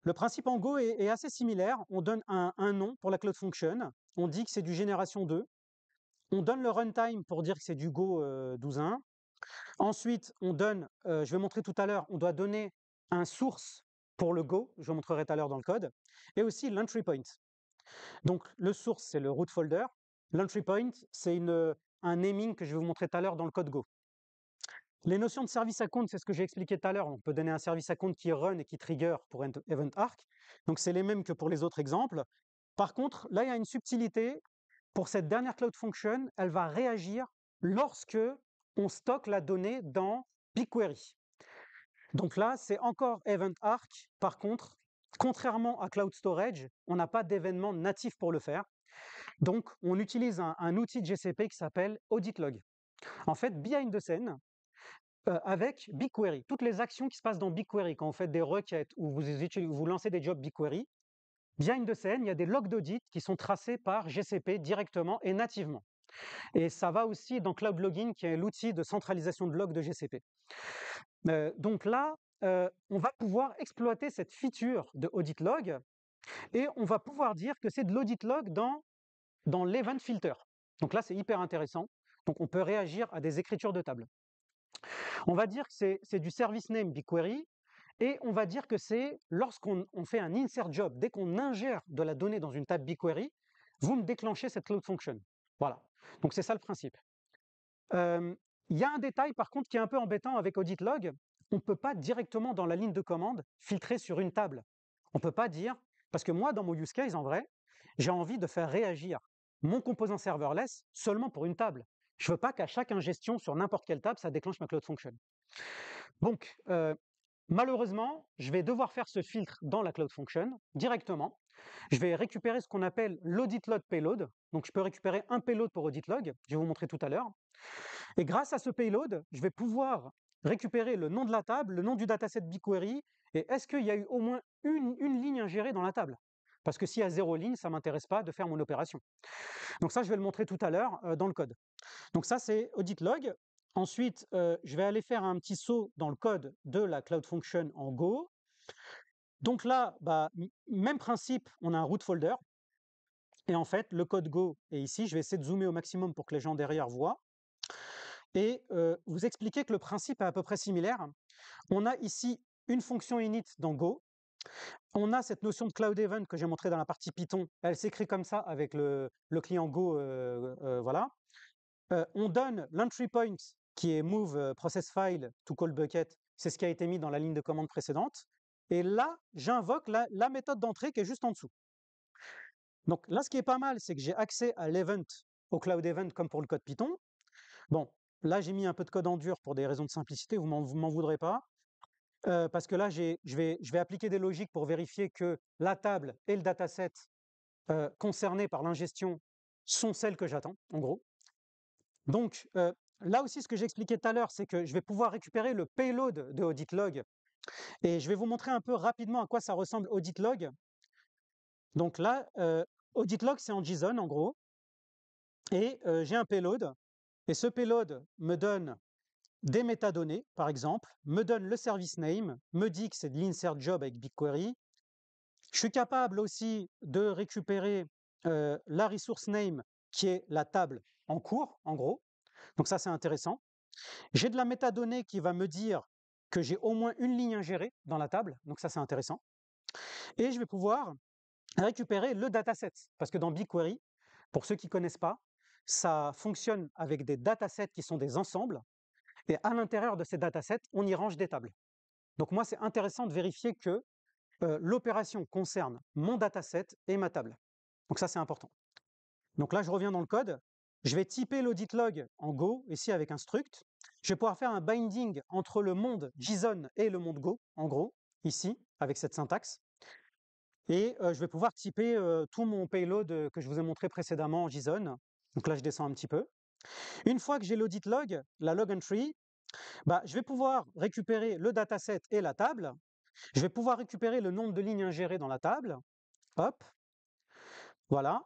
Le principe en Go est, assez similaire. On donne un, nom pour la cloud function, on dit que c'est du génération 2, on donne le runtime pour dire que c'est du Go 12.1. Euh, Ensuite, on donne, euh, je vais montrer tout à l'heure, on doit donner un source pour le Go, je vous montrerai tout à l'heure dans le code, et aussi l'entry point. Donc le source, c'est le root folder, L'entry point, c'est euh, un naming que je vais vous montrer tout à l'heure dans le code Go. Les notions de service à compte, c'est ce que j'ai expliqué tout à l'heure. On peut donner un service à compte qui run et qui trigger pour Event Arc. Donc c'est les mêmes que pour les autres exemples. Par contre, là, il y a une subtilité. Pour cette dernière Cloud Function, elle va réagir lorsque on stocke la donnée dans BigQuery. Donc là, c'est encore Event Arc. Par contre, contrairement à Cloud Storage, on n'a pas d'événement natif pour le faire. Donc, on utilise un, outil de GCP qui s'appelle Audit Log. En fait, behind the scene, euh, avec BigQuery, toutes les actions qui se passent dans BigQuery, quand vous faites des requêtes ou vous, lancez des jobs BigQuery, behind the scene, il y a des logs d'audit qui sont tracés par GCP directement et nativement. Et ça va aussi dans Cloud Logging, qui est l'outil de centralisation de logs de GCP. Euh, donc là, euh, on va pouvoir exploiter cette feature de audit log et on va pouvoir dire que c'est de l'audit log dans, dans l'event filter. Donc là, c'est hyper intéressant. Donc on peut réagir à des écritures de table. On va dire que c'est du service name BigQuery. Et on va dire que c'est lorsqu'on fait un insert job, dès qu'on ingère de la donnée dans une table BigQuery, vous me déclenchez cette cloud function. Voilà. Donc c'est ça le principe. Il y a un détail par contre qui est un peu embêtant avec audit log. On ne peut pas directement dans la ligne de commande filtrer sur une table. On ne peut pas dire parce que moi, dans mon use case, en vrai, j'ai envie de faire réagir mon composant serverless seulement pour une table. Je veux pas qu'à chaque ingestion sur n'importe quelle table, ça déclenche ma cloud function. Donc, malheureusement, je vais devoir faire ce filtre dans la cloud function directement. Je vais récupérer ce qu'on appelle l'audit log payload. Donc, je peux récupérer un payload pour audit log. Je vais vous montrer tout à l'heure. Et grâce à ce payload, je vais pouvoir récupérer le nom de la table, le nom du dataset BigQuery, et est-ce qu'il y a eu au moins une, ligne ingérée dans la table Parce que s'il y a zéro ligne, ça ne m'intéresse pas de faire mon opération. Donc ça, je vais le montrer tout à l'heure euh, dans le code. Donc ça, c'est audit log. Ensuite, euh, je vais aller faire un petit saut dans le code de la Cloud Function en Go. Donc là, bah, même principe, on a un root folder. Et en fait, le code Go est ici. Je vais essayer de zoomer au maximum pour que les gens derrière voient et vous expliquez que le principe est à peu près similaire. On a ici une fonction init dans Go. On a cette notion de cloud event que j'ai montré dans la partie Python. Elle s'écrit comme ça avec le, client Go. voilà. on donne l'entry point qui est move process file to call bucket. C'est ce qui a été mis dans la ligne de commande précédente. Et là, j'invoque la, méthode d'entrée qui est juste en dessous. Donc là, ce qui est pas mal, c'est que j'ai accès à l'event, au cloud event comme pour le code Python. Bon, Là, j'ai mis un peu de code en dur pour des raisons de simplicité, vous ne m'en voudrez pas. parce que là, je vais, je vais appliquer des logiques pour vérifier que la table et le dataset concernés par l'ingestion sont celles que j'attends, en gros. Donc, là aussi, ce que j'expliquais tout à l'heure, c'est que je vais pouvoir récupérer le payload de audit log. Et je vais vous montrer un peu rapidement à quoi ça ressemble audit log. Donc là, audit log, c'est en JSON, en gros. Et j'ai un payload et ce payload me donne des métadonnées, par exemple, me donne le service name, me dit que c'est de l'insert job avec BigQuery. Je suis capable aussi de récupérer euh, la resource name qui est la table en cours, en gros. Donc ça, c'est intéressant. J'ai de la métadonnée qui va me dire que j'ai au moins une ligne ingérée dans la table. Donc ça, c'est intéressant. Et je vais pouvoir récupérer le dataset. Parce que dans BigQuery, pour ceux qui ne connaissent pas, ça fonctionne avec des datasets qui sont des ensembles, et à l'intérieur de ces datasets, on y range des tables. Donc moi, c'est intéressant de vérifier que euh, l'opération concerne mon dataset et ma table. Donc ça, c'est important. Donc là, je reviens dans le code. Je vais typer l'audit log en Go, ici avec un struct. Je vais pouvoir faire un binding entre le monde JSON et le monde Go, en gros, ici, avec cette syntaxe. Et euh, je vais pouvoir typer euh, tout mon payload que je vous ai montré précédemment en JSON. Donc là, je descends un petit peu. Une fois que j'ai l'audit log, la log entry, bah, je vais pouvoir récupérer le dataset et la table. Je vais pouvoir récupérer le nombre de lignes ingérées dans la table. Hop. Voilà.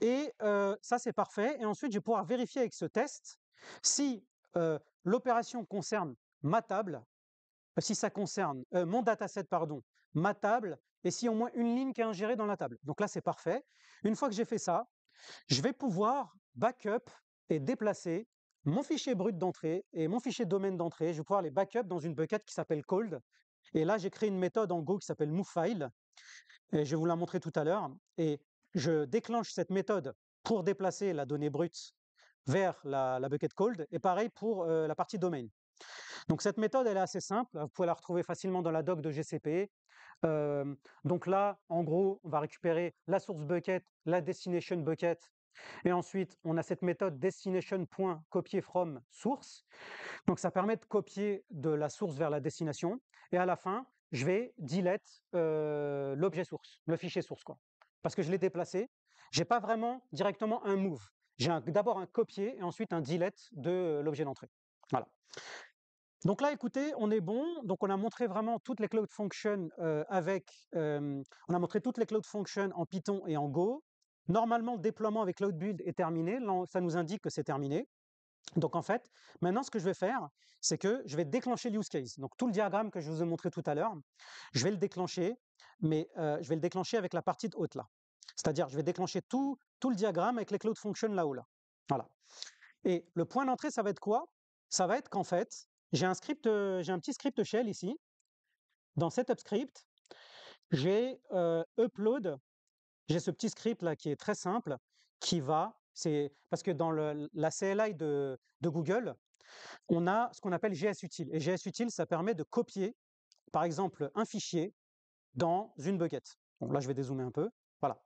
Et euh, ça, c'est parfait. Et ensuite, je vais pouvoir vérifier avec ce test si euh, l'opération concerne ma table, euh, si ça concerne mon dataset, pardon, ma table, et si au moins une ligne qui est ingérée dans la table. Donc là, c'est parfait. Une fois que j'ai fait ça, je vais pouvoir backup et déplacer mon fichier brut d'entrée et mon fichier domaine d'entrée. Je vais pouvoir les backup dans une bucket qui s'appelle cold. Et là, j'ai créé une méthode en Go qui s'appelle movefile. Et je vais vous la montrer tout à l'heure. Et je déclenche cette méthode pour déplacer la donnée brute vers la, bucket cold et pareil pour euh, la partie domaine. Donc cette méthode, elle est assez simple. Vous pouvez la retrouver facilement dans la doc de GCP. E. Euh, donc là, en gros, on va récupérer la source bucket, la destination bucket, et ensuite on a cette méthode destination.copier from source. Donc ça permet de copier de la source vers la destination. Et à la fin, je vais delete euh, l'objet source, le fichier source, quoi, parce que je l'ai déplacé. J'ai pas vraiment directement un move. J'ai d'abord un copier et ensuite un delete de euh, l'objet d'entrée. Voilà. Donc là, écoutez, on est bon. Donc on a montré vraiment toutes les cloud functions euh, avec, euh, on a montré toutes les cloud functions en Python et en Go. Normalement, le déploiement avec Cloud Build est terminé. ça nous indique que c'est terminé. Donc en fait, maintenant ce que je vais faire, c'est que je vais déclencher use case. Donc tout le diagramme que je vous ai montré tout à l'heure, je vais le déclencher, mais euh, je vais le déclencher avec la partie de haute là. C'est-à-dire, je vais déclencher tout, tout le diagramme avec les cloud functions là-haut là. Voilà. Et le point d'entrée, ça va être quoi Ça va être qu'en fait, j'ai un script, j'ai un petit script shell ici. Dans setup script, j'ai upload, j'ai ce petit script là qui est très simple, qui va, c'est parce que dans la CLI de, Google, on a ce qu'on appelle GSUtil. Et GSUtil, ça permet de copier, par exemple, un fichier dans une bucket. Donc là, je vais dézoomer un peu. Voilà.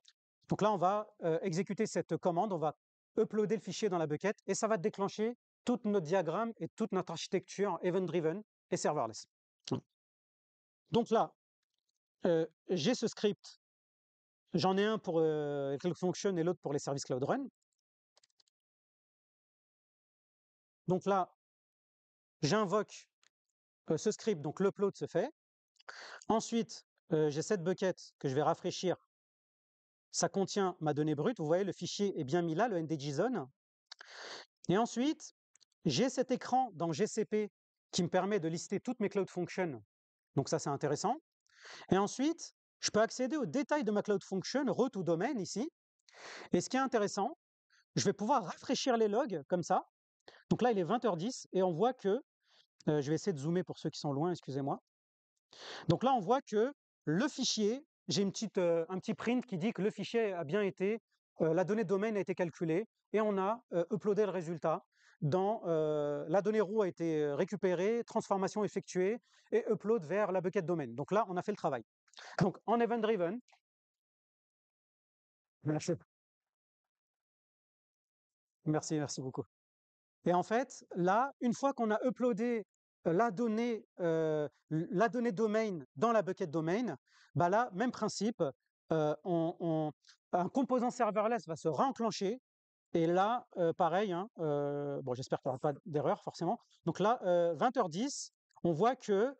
Donc là, on va exécuter cette commande, on va uploader le fichier dans la bucket et ça va déclencher tout notre diagramme et toute notre architecture event-driven et serverless. Mmh. Donc là, euh, j'ai ce script. J'en ai un pour les euh, Cloud et l'autre pour les services Cloud Run. Donc là, j'invoque euh, ce script, donc l'upload se fait. Ensuite, j'ai cette bucket que je vais rafraîchir. Ça contient ma donnée brute. Vous voyez, le fichier est bien mis là, le ndjson. Et ensuite, j'ai cet écran dans GCP qui me permet de lister toutes mes cloud functions. Donc ça, c'est intéressant. Et ensuite, je peux accéder aux détails de ma cloud function, route ou domaine ici. Et ce qui est intéressant, je vais pouvoir rafraîchir les logs comme ça. Donc là, il est 20h10 et on voit que, euh, je vais essayer de zoomer pour ceux qui sont loin, excusez-moi. Donc là, on voit que le fichier, j'ai une petite, euh, un petit print qui dit que le fichier a bien été, euh, la donnée de domaine a été calculée et on a uploadé le résultat dans la donnée roue a été récupérée, transformation effectuée et upload vers la bucket domaine. Donc là, on a fait le travail. <laughs> Donc en event driven, merci. Merci, merci beaucoup. Et en fait, là, une fois qu'on a uploadé la donnée, la donnée domain dans la bucket domain, bah là, même principe, on, un composant serverless va se réenclencher et là, pareil, hein, bon, j'espère qu'il n'y aura pas d'erreur forcément. Donc là, 20h10, on voit que,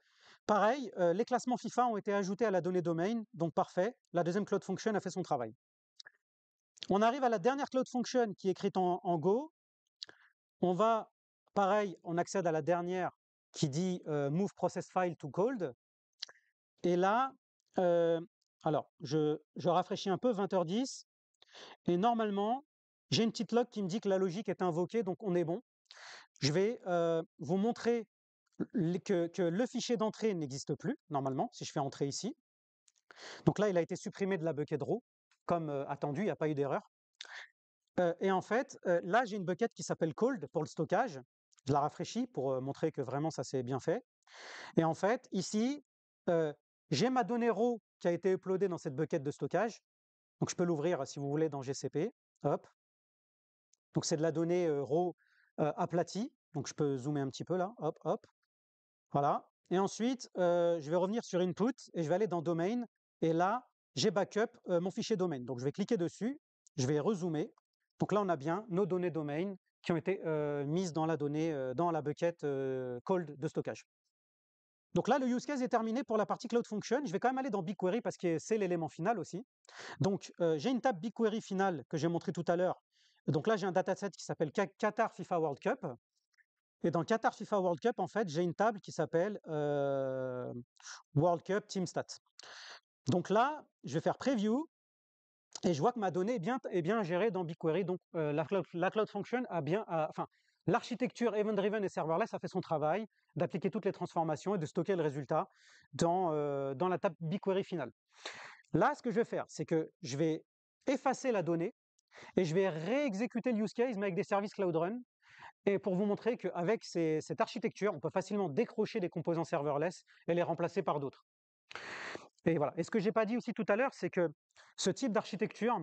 pareil, les classements FIFA ont été ajoutés à la donnée domain, donc parfait. La deuxième cloud function a fait son travail. On arrive à la dernière cloud function qui est écrite en, Go. On va, pareil, on accède à la dernière qui dit move process file to cold. Et là, alors, je rafraîchis un peu, 20h10. Et normalement, j'ai une petite log qui me dit que la logique est invoquée, donc on est bon. Je vais euh, vous montrer que, le fichier d'entrée n'existe plus, normalement, si je fais entrer ici. Donc là, il a été supprimé de la bucket row, comme euh, attendu, il n'y a pas eu d'erreur. Euh, et en fait, là, j'ai une bucket qui s'appelle cold pour le stockage. Je la rafraîchis pour montrer que vraiment ça s'est bien fait. Et en fait, ici, j'ai ma donnée row qui a été uploadée dans cette bucket de stockage. Donc je peux l'ouvrir si vous voulez dans GCP. Hop, donc c'est de la donnée RAW aplatie. Donc je peux zoomer un petit peu là, hop, hop. Voilà. Et ensuite, je vais revenir sur Input et je vais aller dans Domain. Et là, j'ai backup mon fichier domaine. Donc je vais cliquer dessus, je vais rezoomer. Donc là, on a bien nos données domaine qui ont été mises dans la donnée, dans la bucket cold de stockage. Donc là, le use case est terminé pour la partie Cloud Function. Je vais quand même aller dans BigQuery parce que c'est l'élément final aussi. Donc, j'ai une table BigQuery finale que j'ai montrée tout à l'heure donc là, j'ai un dataset qui s'appelle Qatar FIFA World Cup. Et dans Qatar FIFA World Cup, en fait, j'ai une table qui s'appelle euh, World Cup Team Stats. Donc là, je vais faire preview et je vois que ma donnée est bien, bien gérée dans BigQuery. Donc euh, la, cloud, la, Function a bien, enfin, l'architecture event driven et serverless a fait son travail d'appliquer toutes les transformations et de stocker le résultat dans, euh, dans la table BigQuery finale. Là, ce que je vais faire, c'est que je vais effacer la donnée et je vais réexécuter le use case, mais avec des services Cloud Run. Et pour vous montrer qu'avec cette architecture, on peut facilement décrocher des composants serverless et les remplacer par d'autres. Et voilà. Et ce que j'ai pas dit aussi tout à l'heure, c'est que ce type d'architecture,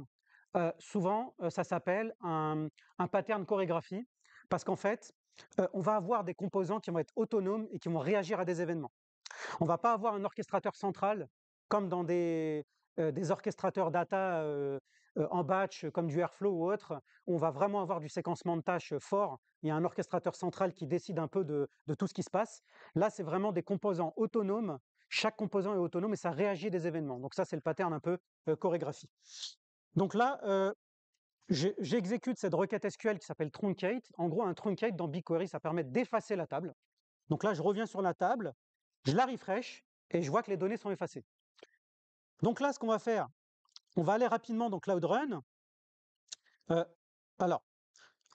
euh, souvent, euh, ça s'appelle un, pattern chorégraphie, parce qu'en fait, euh, on va avoir des composants qui vont être autonomes et qui vont réagir à des événements. On ne va pas avoir un orchestrateur central comme dans des, des orchestrateurs data euh, en batch, euh, comme du Airflow ou autre, on va vraiment avoir du séquencement de tâches euh, fort. Il y a un orchestrateur central qui décide un peu de, tout ce qui se passe. Là, c'est vraiment des composants autonomes. Chaque composant est autonome et ça réagit des événements. Donc ça, c'est le pattern un peu chorégraphie. Donc là, j'exécute cette requête SQL qui s'appelle truncate. En gros, un truncate dans BigQuery, ça permet d'effacer la table. Donc là, je reviens sur la table, je la refresh et je vois que les données sont effacées. Donc là, ce qu'on va faire, on va aller rapidement dans Cloud Run. Euh, alors,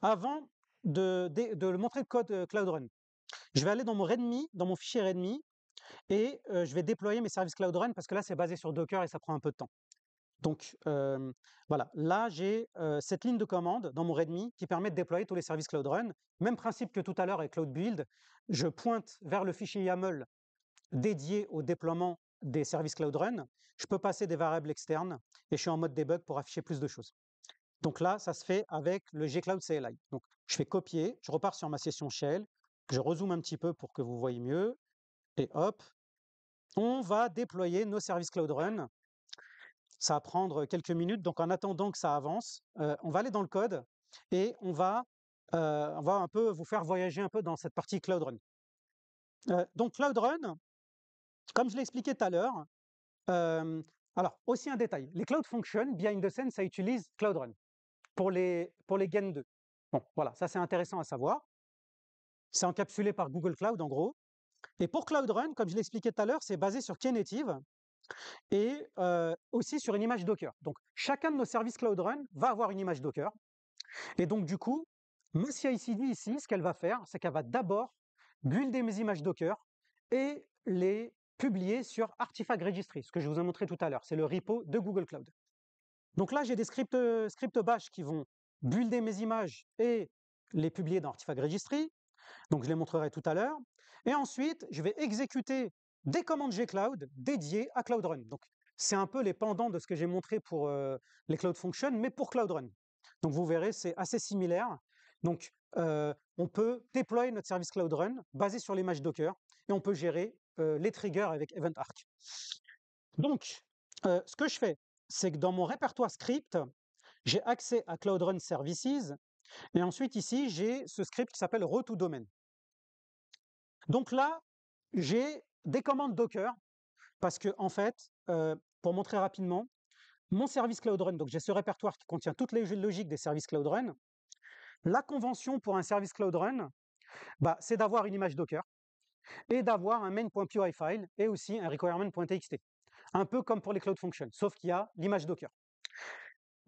avant de, le montrer le code euh, Cloud Run, je vais aller dans mon Redmi, dans mon fichier Redmi, et euh, je vais déployer mes services Cloud Run parce que là, c'est basé sur Docker et ça prend un peu de temps. Donc voilà, là j'ai cette ligne de commande dans mon Redmi qui permet de déployer tous les services Cloud Run. Même principe que tout à l'heure avec Cloud Build, je pointe vers le fichier YAML dédié au déploiement des services Cloud Run, je peux passer des variables externes et je suis en mode debug pour afficher plus de choses. Donc là, ça se fait avec le gcloud CLI. Donc je fais copier, je repars sur ma session shell, je rezoome un petit peu pour que vous voyez mieux, et hop, on va déployer nos services Cloud Run. Ça va prendre quelques minutes, donc en attendant que ça avance, euh, on va aller dans le code et on va, euh, va un peu vous faire voyager un peu dans cette partie Cloud Run. Euh, donc Cloud Run, comme je l'ai expliqué tout à l'heure, alors aussi un détail, les cloud functions, behind the Scenes, ça utilise Cloud Run pour les, pour les 2. Bon, voilà, ça c'est intéressant à savoir. C'est encapsulé par Google Cloud en gros. Et pour Cloud Run, comme je l'expliquais tout à l'heure, c'est basé sur Knative et aussi sur une image Docker. Donc chacun de nos services Cloud Run va avoir une image Docker. Et donc du coup, ma CI-CD ici, ce qu'elle va faire, c'est qu'elle va d'abord builder mes images Docker et les publié sur Artifact Registry, ce que je vous ai montré tout à l'heure. C'est le repo de Google Cloud. Donc là, j'ai des euh, scripts, bash qui vont builder mes images et les publier dans Artifact Registry. Donc je les montrerai tout à l'heure. Et ensuite, je vais exécuter des commandes Gcloud dédiées à Cloud Run. Donc c'est un peu les pendants de ce que j'ai montré pour euh, les Cloud Functions, mais pour Cloud Run. Donc vous verrez, c'est assez similaire. Donc euh, on peut déployer notre service Cloud Run basé sur l'image Docker et on peut gérer euh, les triggers avec Event Arc. Donc, euh, ce que je fais, c'est que dans mon répertoire script, j'ai accès à Cloud Run Services, et ensuite ici, j'ai ce script qui s'appelle Roto Donc là, j'ai des commandes Docker, parce que en fait, euh, pour montrer rapidement, mon service Cloud Run, donc j'ai ce répertoire qui contient toutes les logiques des services Cloud Run. La convention pour un service Cloud Run, bah, c'est d'avoir une image Docker et d'avoir un main.py file et aussi un requirement.txt. Un peu comme pour les cloud functions, sauf qu'il y a l'image Docker.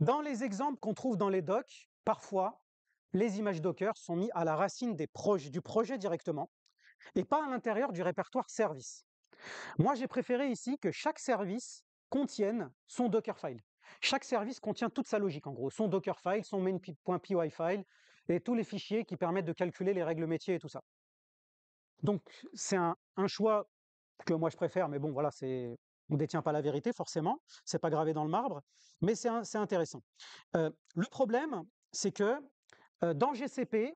Dans les exemples qu'on trouve dans les docs, parfois, les images Docker sont mises à la racine du projet directement et pas à l'intérieur du répertoire service. Moi, j'ai préféré ici que chaque service contienne son Dockerfile. Chaque service contient toute sa logique, en gros, son Dockerfile, son main.py file et tous les fichiers qui permettent de calculer les règles métiers et tout ça. Donc c'est un, choix que moi je préfère, mais bon voilà, c'est on détient pas la vérité forcément, ce n'est pas gravé dans le marbre, mais c'est intéressant. Euh, le problème, c'est que euh, dans GCP,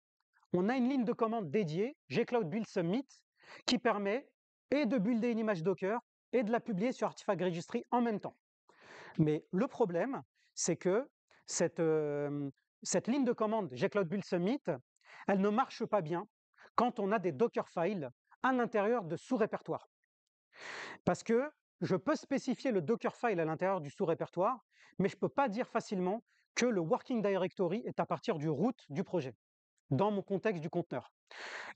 on a une ligne de commande dédiée, gcloud build submit, qui permet et de builder une image Docker et de la publier sur Artifact Registry en même temps. Mais le problème, c'est que cette, euh, ligne de commande gcloud build submit, elle ne marche pas bien quand on a des Dockerfiles à l'intérieur de sous-répertoires. Parce que je peux spécifier le Dockerfile à l'intérieur du sous-répertoire, mais je ne peux pas dire facilement que le Working Directory est à partir du root du projet, dans mon contexte du conteneur.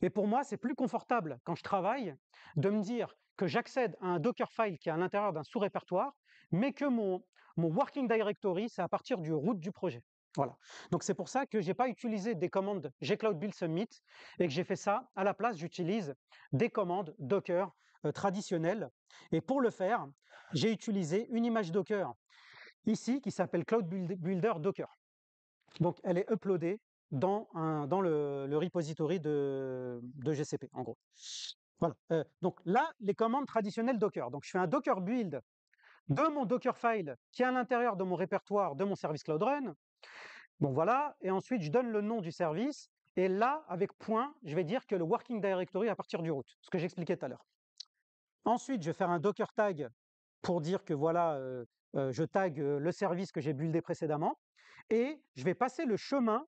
Et pour moi, c'est plus confortable quand je travaille de me dire que j'accède à un Dockerfile qui est à l'intérieur d'un sous-répertoire, mais que mon, mon Working Directory, c'est à partir du root du projet. Voilà. Donc c'est pour ça que j'ai pas utilisé des commandes gcloud build submit et que j'ai fait ça. À la place, j'utilise des commandes Docker euh, traditionnelles. Et pour le faire, j'ai utilisé une image Docker ici qui s'appelle Cloud Builder Docker. Donc elle est uploadée dans, dans le, repository de, GCP en gros. Voilà. Euh, donc là, les commandes traditionnelles Docker. Donc je fais un Docker build de mon Dockerfile qui est à l'intérieur de mon répertoire de mon service Cloud Run. Bon, voilà. Et ensuite, je donne le nom du service. Et là, avec point, je vais dire que le working directory à partir du root, ce que j'expliquais tout à l'heure. Ensuite, je vais faire un docker tag pour dire que voilà, euh, euh, je tag euh, le service que j'ai buildé précédemment. Et je vais passer le chemin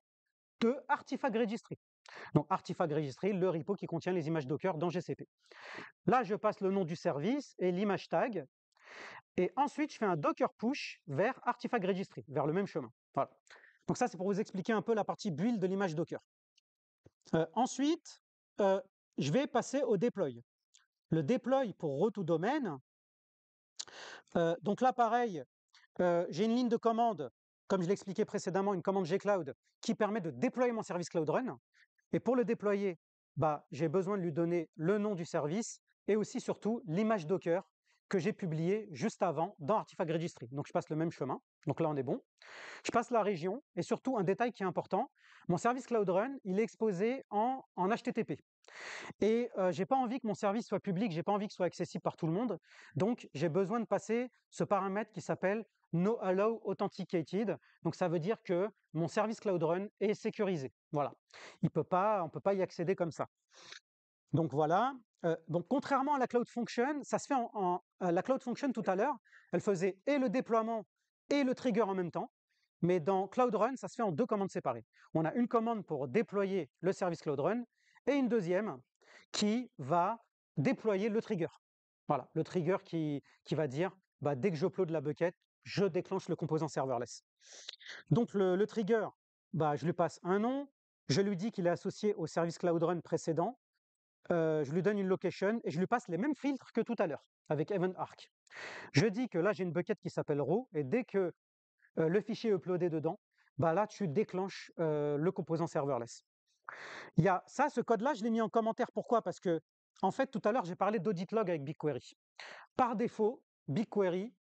de artifact registry. Donc artifact registry, le repo qui contient les images Docker dans GCP. Là, je passe le nom du service et l'image tag. Et ensuite, je fais un Docker push vers artifact registry, vers le même chemin. Voilà. Donc ça, c'est pour vous expliquer un peu la partie build de l'image Docker. Euh, ensuite, euh, je vais passer au deploy. Le deploy pour route ou domaine. Euh, donc là, pareil, j'ai une ligne de commande, comme je l'expliquais précédemment, une commande gcloud qui permet de déployer mon service Cloud Run. Et pour le déployer, bah, j'ai besoin de lui donner le nom du service et aussi surtout l'image Docker que j'ai publié juste avant dans Artifact Registry. Donc je passe le même chemin. Donc là, on est bon. Je passe la région et surtout un détail qui est important. Mon service Cloud Run, il est exposé en, en HTTP. Et je euh, j'ai pas envie que mon service soit public, j'ai pas envie qu'il soit accessible par tout le monde. Donc j'ai besoin de passer ce paramètre qui s'appelle No Allow Authenticated. Donc ça veut dire que mon service Cloud Run est sécurisé. Voilà. Il peut pas, on peut pas y accéder comme ça. Donc voilà, donc, contrairement à la cloud function, ça se fait en, la cloud function tout à l'heure, elle faisait et le déploiement et le trigger en même temps. Mais dans Cloud Run, ça se fait en deux commandes séparées. On a une commande pour déployer le service Cloud Run et une deuxième qui va déployer le trigger. Voilà, le trigger qui, va dire bah, dès que je la bucket, je déclenche le composant serverless. Donc le, trigger, bah, je lui passe un nom, je lui dis qu'il est associé au service Cloud Run précédent, euh, je lui donne une location et je lui passe les mêmes filtres que tout à l'heure avec arc. Je dis que là, j'ai une bucket qui s'appelle raw et dès que euh, le fichier est uploadé dedans, bah là, tu déclenches euh, le composant serverless. Il y a ça, ce code-là, je l'ai mis en commentaire. Pourquoi Parce que, en fait, tout à l'heure, j'ai parlé d'audit log avec BigQuery. Par défaut, BigQuery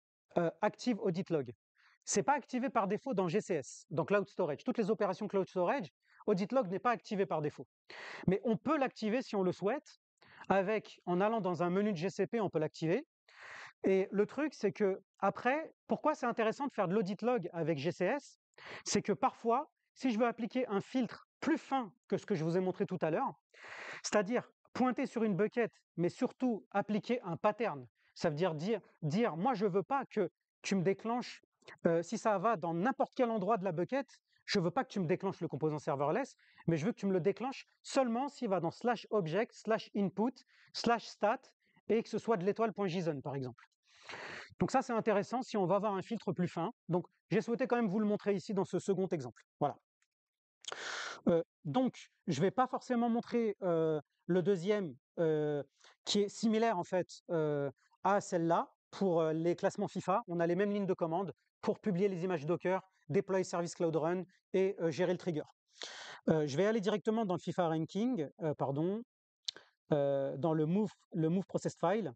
active audit log. C'est pas activé par défaut dans GCS, dans Cloud Storage. Toutes les opérations Cloud Storage, Audit log n'est pas activé par défaut. Mais on peut l'activer si on le souhaite. Avec, en allant dans un menu de GCP, on peut l'activer. Et le truc, c'est que après, pourquoi c'est intéressant de faire de l'audit log avec GCS C'est que parfois, si je veux appliquer un filtre plus fin que ce que je vous ai montré tout à l'heure, c'est-à-dire pointer sur une bucket, mais surtout appliquer un pattern, ça veut dire dire, dire moi je veux pas que tu me déclenches, euh, si ça va dans n'importe quel endroit de la bucket, je veux pas que tu me déclenches le composant serverless, mais je veux que tu me le déclenches seulement s'il va dans slash object, slash input, slash stat, et que ce soit de l'étoile.json, par exemple. Donc ça, c'est intéressant si on va avoir un filtre plus fin. Donc j'ai souhaité quand même vous le montrer ici dans ce second exemple. Voilà. Euh, donc, je ne vais pas forcément montrer euh, le deuxième euh, qui est similaire en fait à celle-là pour les classements FIFA. On a les mêmes lignes de commande pour publier les images Docker déployer Service Cloud Run et euh, gérer le trigger. Euh, je vais aller directement dans le FIFA Ranking, euh, pardon, dans le move, le move Process File.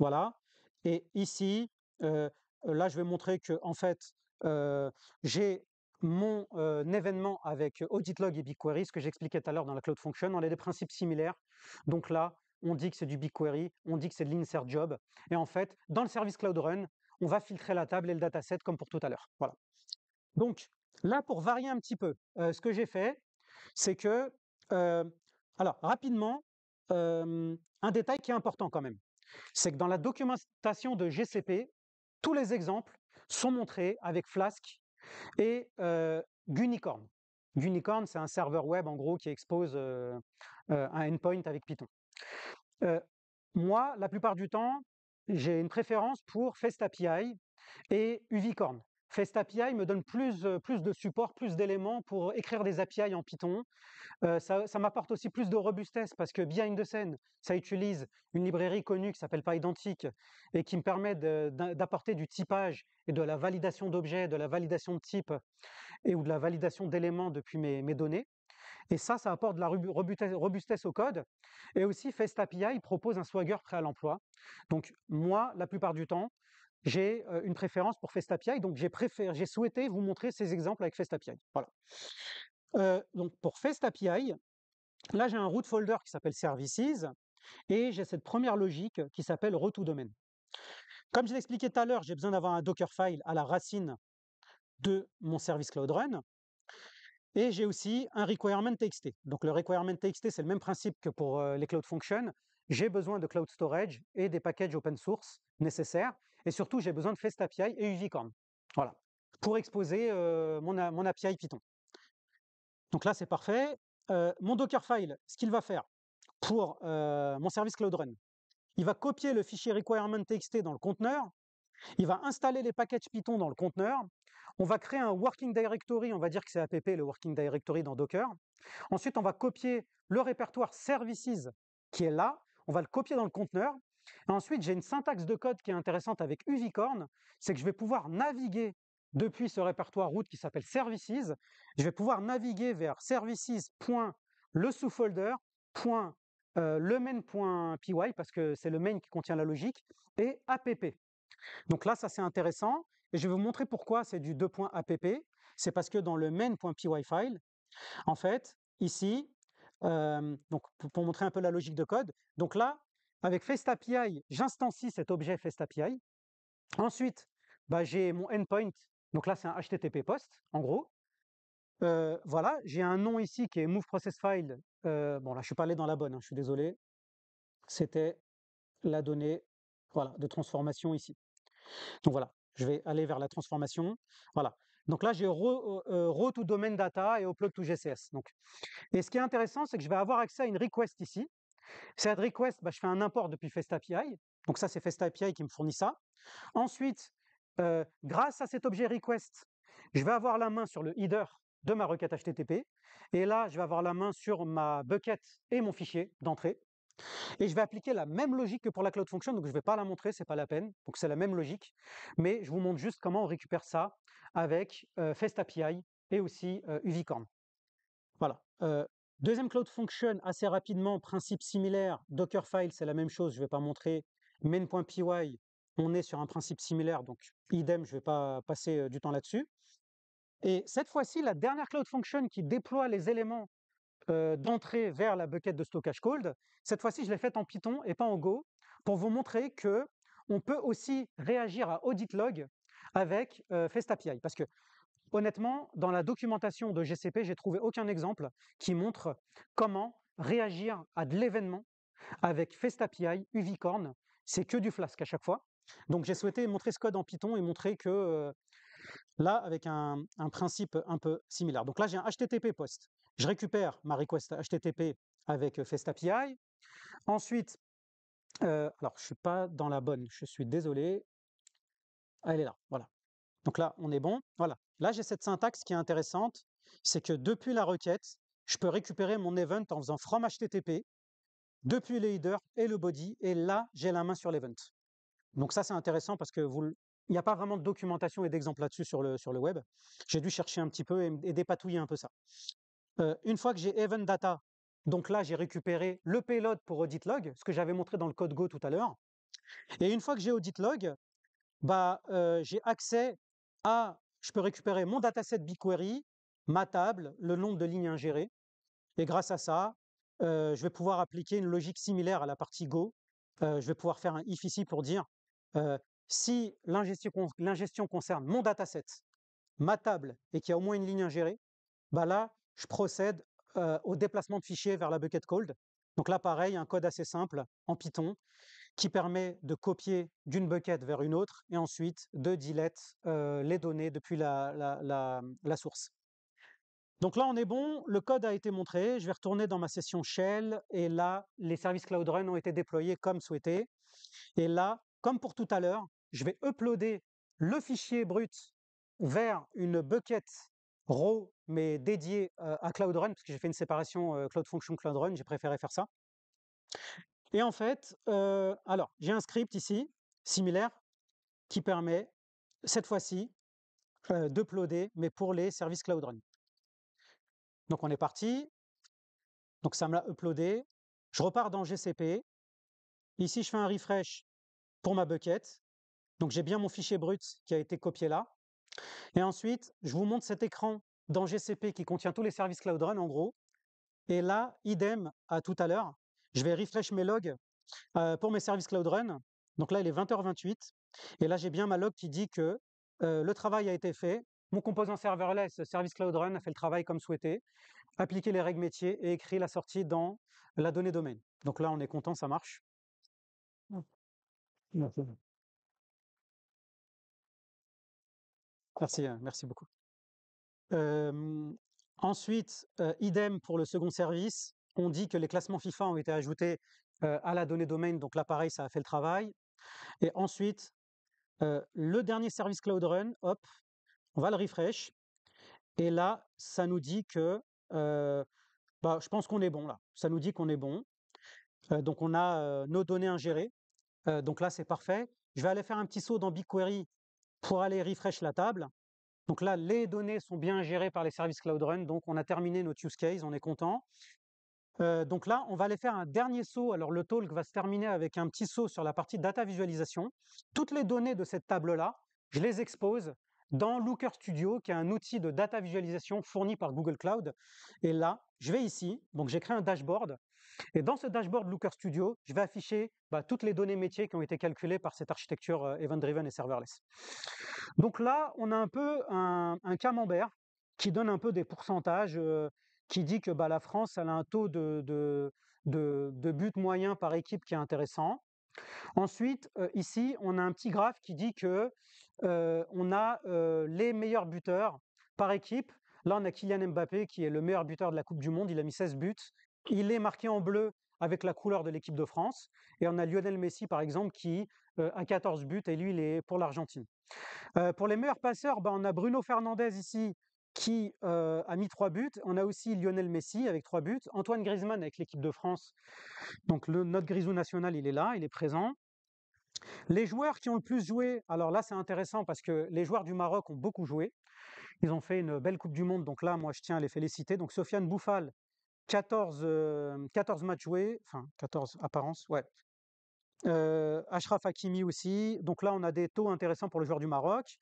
Voilà. Et ici, là, je vais montrer que, en fait, j'ai mon événement avec Audit Log et BigQuery, ce que j'expliquais tout à l'heure dans la Cloud Function, on a des principes similaires. Donc là, on dit que c'est du BigQuery, on dit que c'est de l'insert job. Et en fait, dans le service Cloud Run, on va filtrer la table et le dataset comme pour tout à l'heure. Voilà. Donc là, pour varier un petit peu, ce que j'ai fait, c'est que, alors rapidement, un détail qui est important quand même, c'est que dans la documentation de GCP, tous les exemples sont montrés avec Flask et Unicorn. Gunicorn, c'est un serveur web en gros qui expose un endpoint avec Python. moi, la plupart du temps, j'ai une préférence pour FestAPI et Uvicorn. Fest API me donne euh, plus, de support, plus d'éléments pour écrire des API en Python. Euh, ça, m'apporte aussi plus de robustesse parce que Behind the scène, ça utilise une librairie connue qui s'appelle pas Identique et qui me permet d'apporter du typage et de la validation d'objets, de la validation de type et ou de la validation d'éléments depuis mes, données. Et ça, ça apporte de la robustesse au code. Et aussi, Fest API propose un swagger prêt à l'emploi. Donc, moi, la plupart du temps, j'ai une préférence pour API donc j'ai souhaité vous montrer ces exemples avec FestaPI. Voilà. Euh, donc pour là j'ai un root folder qui s'appelle Services et j'ai cette première logique qui s'appelle retour Domain. Comme je l'expliquais tout à l'heure, j'ai besoin d'avoir un Dockerfile à la racine de mon service Cloud Run. Et j'ai aussi un requirement.txt. Donc le requirement.txt, c'est le même principe que pour les Cloud Functions j'ai besoin de cloud storage et des packages open source nécessaires. Et surtout, j'ai besoin de FastAPI API et Uvicorn. Voilà. Pour exposer euh, mon, API Python. Donc là, c'est parfait. Euh, mon Dockerfile, ce qu'il va faire pour euh, mon service Cloud Run, il va copier le fichier Requirement.txt dans le conteneur. Il va installer les packages Python dans le conteneur. On va créer un working directory, on va dire que c'est app le working directory dans Docker. Ensuite, on va copier le répertoire services qui est là, on va le copier dans le conteneur. ensuite, j'ai une syntaxe de code qui est intéressante avec Uvicorn, c'est que je vais pouvoir naviguer depuis ce répertoire route qui s'appelle services. Je vais pouvoir naviguer vers services.le main.py euh, parce que c'est le main qui contient la logique et app. Donc là, ça c'est intéressant et je vais vous montrer pourquoi c'est du 2.app. C'est parce que dans le main.py file, en fait, ici, donc, pour, montrer un peu la logique de code. Donc là, avec Fest API, j'instancie cet objet Fest API. Ensuite, bah, j'ai mon endpoint. Donc là, c'est un HTTP POST, en gros. voilà, j'ai un nom ici qui est moveProcessFile, bon, là, je suis pas allé dans la bonne, hein, je suis désolé. C'était la donnée voilà, de transformation ici. Donc voilà, je vais aller vers la transformation. Voilà. Donc là, j'ai row euh, euh, to domain data et upload to GCS. Donc. Et ce qui est intéressant, c'est que je vais avoir accès à une request ici. Cette request, bah, je fais un import depuis Fest API. Donc ça, c'est Fest API qui me fournit ça. Ensuite, euh, grâce à cet objet request, je vais avoir la main sur le header de ma requête HTTP. Et là, je vais avoir la main sur ma bucket et mon fichier d'entrée. Et je vais appliquer la même logique que pour la cloud function, donc je ne vais pas la montrer, n'est pas la peine. Donc c'est la même logique, mais je vous montre juste comment on récupère ça avec euh, Fest API et aussi Uvicorn. Euh, voilà. Euh, deuxième cloud function, assez rapidement, principe similaire. Dockerfile, c'est la même chose, je ne vais pas montrer. Main.py, on est sur un principe similaire, donc idem, je ne vais pas passer du temps là-dessus. Et cette fois-ci, la dernière cloud function qui déploie les éléments euh, d'entrer d'entrée vers la bucket de stockage cold. Cette fois-ci, je l'ai fait en Python et pas en Go pour vous montrer que on peut aussi réagir à audit log avec euh, FestAPI Parce que honnêtement, dans la documentation de GCP, j'ai trouvé aucun exemple qui montre comment réagir à de l'événement avec FestAPI, API, Uvicorn. C'est que du Flask à chaque fois. Donc j'ai souhaité montrer ce code en Python et montrer que euh, là, avec un, un, principe un peu similaire. Donc là, j'ai un HTTP post. Je récupère ma request HTTP avec FestAPI. Ensuite, alors je ne suis pas dans la bonne, je suis désolé. Ah, elle est là, voilà. Donc là, on est bon. Voilà. Là, j'ai cette syntaxe qui est intéressante, c'est que depuis la requête, je peux récupérer mon event en faisant from HTTP depuis le header et le body, et là, j'ai la main sur l'event. Donc ça, c'est intéressant parce que il n'y a pas vraiment de documentation et d'exemple là-dessus sur le, sur le web. J'ai dû chercher un petit peu et, dépatouiller un peu ça. Euh, une fois que j'ai event data, donc là j'ai récupéré le payload pour audit log, ce que j'avais montré dans le code Go tout à l'heure. Et une fois que j'ai audit log, bah, euh, j'ai accès à, je peux récupérer mon dataset BigQuery, ma table, le nombre de lignes ingérées. Et grâce à ça, euh, je vais pouvoir appliquer une logique similaire à la partie Go. je vais pouvoir faire un if ici pour dire si l'ingestion concerne mon dataset, ma table et qu'il y a au moins une ligne ingérée, bah là, je procède au déplacement de fichiers vers la bucket cold. Donc là, pareil, un code assez simple en Python qui permet de copier d'une bucket vers une autre et ensuite de delete les données depuis la, mmh, la, source. Donc là, on est bon, le code a été montré, je vais retourner dans ma session shell et là, les services Cloud Run ont été déployés comme souhaité. Et là, comme pour tout à l'heure, je vais uploader le fichier brut vers une bucket raw mais dédié à Cloud Run, parce que j'ai fait une séparation Cloud Function Cloud Run, j'ai préféré faire ça. Et en fait, alors, j'ai un script ici, similaire, qui permet, cette fois-ci, d'uploader, mais pour les services Cloud Run. Donc on est parti. Donc ça me l'a uploadé. Je repars dans GCP. Ici, je fais un refresh pour ma bucket. Donc j'ai bien mon fichier brut qui a été copié là. Et ensuite, je vous montre cet écran dans GCP qui contient tous les services Cloud Run en gros. Et là, idem à tout à l'heure, je vais refresh mes logs euh, pour mes services Cloud Run. Donc là, il est 20h28. Et là, j'ai bien ma log qui dit que euh, le travail a été fait. Mon composant serverless, service Cloud Run, a fait le travail comme souhaité, Appliquer les règles métiers et écrit la sortie dans la donnée domaine. Donc là, on est content, ça marche. Merci, merci hein, beaucoup ensuite, idem pour le second service. On dit que les classements FIFA ont été ajoutés à la donnée domaine, donc l'appareil, ça a fait le travail. Et ensuite, le dernier service Cloud Run, hop, on va le refresh. Et là, ça nous dit que, bah, je pense qu'on est bon là. Ça nous dit qu'on est bon. donc on a nos données ingérées. donc là, c'est parfait. Je vais aller faire un petit saut dans BigQuery pour aller refresh la table. Donc là, les données sont bien gérées par les services Cloud Run, donc on a terminé notre use case, on est content. Euh, donc là, on va aller faire un dernier saut. Alors le talk va se terminer avec un petit saut sur la partie data visualisation. Toutes les données de cette table-là, je les expose dans Looker Studio, qui est un outil de data visualisation fourni par Google Cloud. Et là, je vais ici, donc j'ai créé un dashboard et dans ce dashboard Looker Studio, je vais afficher bah, toutes les données métiers qui ont été calculées par cette architecture euh, event-driven et serverless. Donc là, on a un peu un, camembert qui donne un peu des pourcentages, euh, qui dit que bah, la France elle a un taux de, buts de, moyen par équipe qui est intéressant. Ensuite, euh, ici, on a un petit graphe qui dit que on a les meilleurs buteurs par équipe. Là, on a Kylian Mbappé qui est le meilleur buteur de la Coupe du Monde. Il a mis 16 buts il est marqué en bleu avec la couleur de l'équipe de France. Et on a Lionel Messi, par exemple, qui euh, a 14 buts et lui, il est pour l'Argentine. Euh, pour les meilleurs passeurs, ben, on a Bruno Fernandez ici qui euh, a mis 3 buts. On a aussi Lionel Messi avec 3 buts. Antoine Griezmann avec l'équipe de France. Donc notre grisou national, il est là, il est présent. Les joueurs qui ont le plus joué, alors là c'est intéressant parce que les joueurs du Maroc ont beaucoup joué. Ils ont fait une belle Coupe du Monde, donc là moi je tiens à les féliciter. Donc Sofiane Bouffal 14, euh, matchs joués, enfin 14 apparences, ouais. Euh, Ashraf Hakimi aussi. Donc là, on a des taux intéressants pour le joueur du Maroc.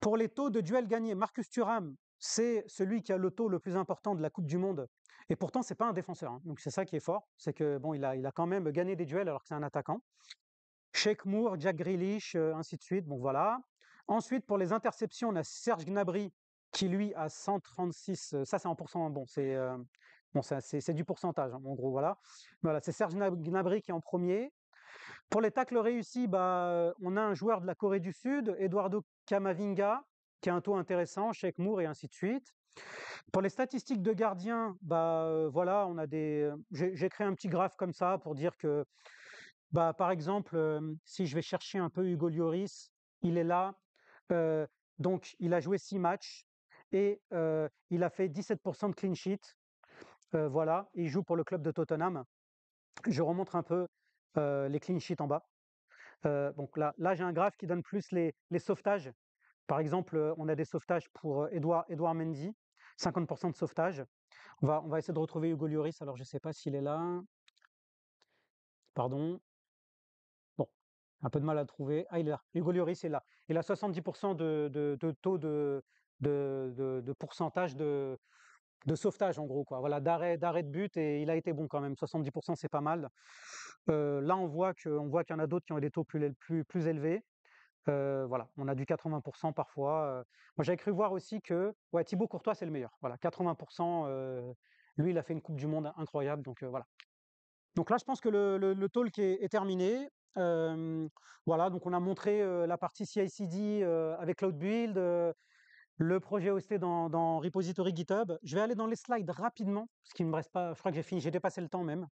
Pour les taux de duels gagnés, Marcus Thuram, c'est celui qui a le taux le plus important de la Coupe du Monde. Et pourtant, n'est pas un défenseur. Hein. Donc c'est ça qui est fort, c'est que bon, il a, quand même gagné des duels alors que c'est un attaquant. Sheikh Moore, Jack Grealish, euh, ainsi de suite. Bon voilà. Ensuite, pour les interceptions, on a Serge Gnabry qui lui a 136. ça, c'est en pourcent hein. bon. C'est c'est du pourcentage, hein, en gros, voilà. Voilà, c'est Serge Gnabry qui est en premier. Pour les tacles réussis, bah, on a un joueur de la Corée du Sud, Eduardo Camavinga, qui a un taux intéressant, Sheikh Moore et ainsi de suite. Pour les statistiques de gardiens, bah, euh, voilà, on a des. Euh, j'ai créé un petit graphe comme ça pour dire que, bah, par exemple, euh, si je vais chercher un peu Hugo Lloris, il est là. donc, il a joué six matchs et il a fait 17% de clean sheet. Euh, voilà, il joue pour le club de Tottenham. Je remontre un peu euh, les clean sheets en bas. Euh, donc là, là j'ai un graphe qui donne plus les, les, sauvetages. Par exemple, on a des sauvetages pour Edouard, Mendy, 50% de sauvetage. On va, on va essayer de retrouver Hugo Lloris. Alors, je ne sais pas s'il est là. Pardon. Bon, un peu de mal à trouver. Ah, il est là. Hugo Lloris est là. Il a 70% de, de, de, taux de, de pourcentage de, de sauvetage en gros quoi. Voilà, d'arrêt d'arrêt de but et il a été bon quand même. 70% c'est pas mal. Euh, là on voit que on voit qu'il y en a d'autres qui ont des taux plus plus plus élevés. Euh, voilà, on a du 80% parfois. Euh. moi j'avais cru voir aussi que ouais Thibaut Courtois c'est le meilleur. Voilà, 80%. lui il a fait une Coupe du Monde incroyable donc voilà. Donc là je pense que le, talk est, est terminé. voilà, donc on a montré la partie CICD avec Cloud Build, le projet hosté dans, dans, repository GitHub. Je vais aller dans les slides rapidement, parce qu'il ne me reste pas, je crois que j'ai fini, j'ai dépassé le temps même.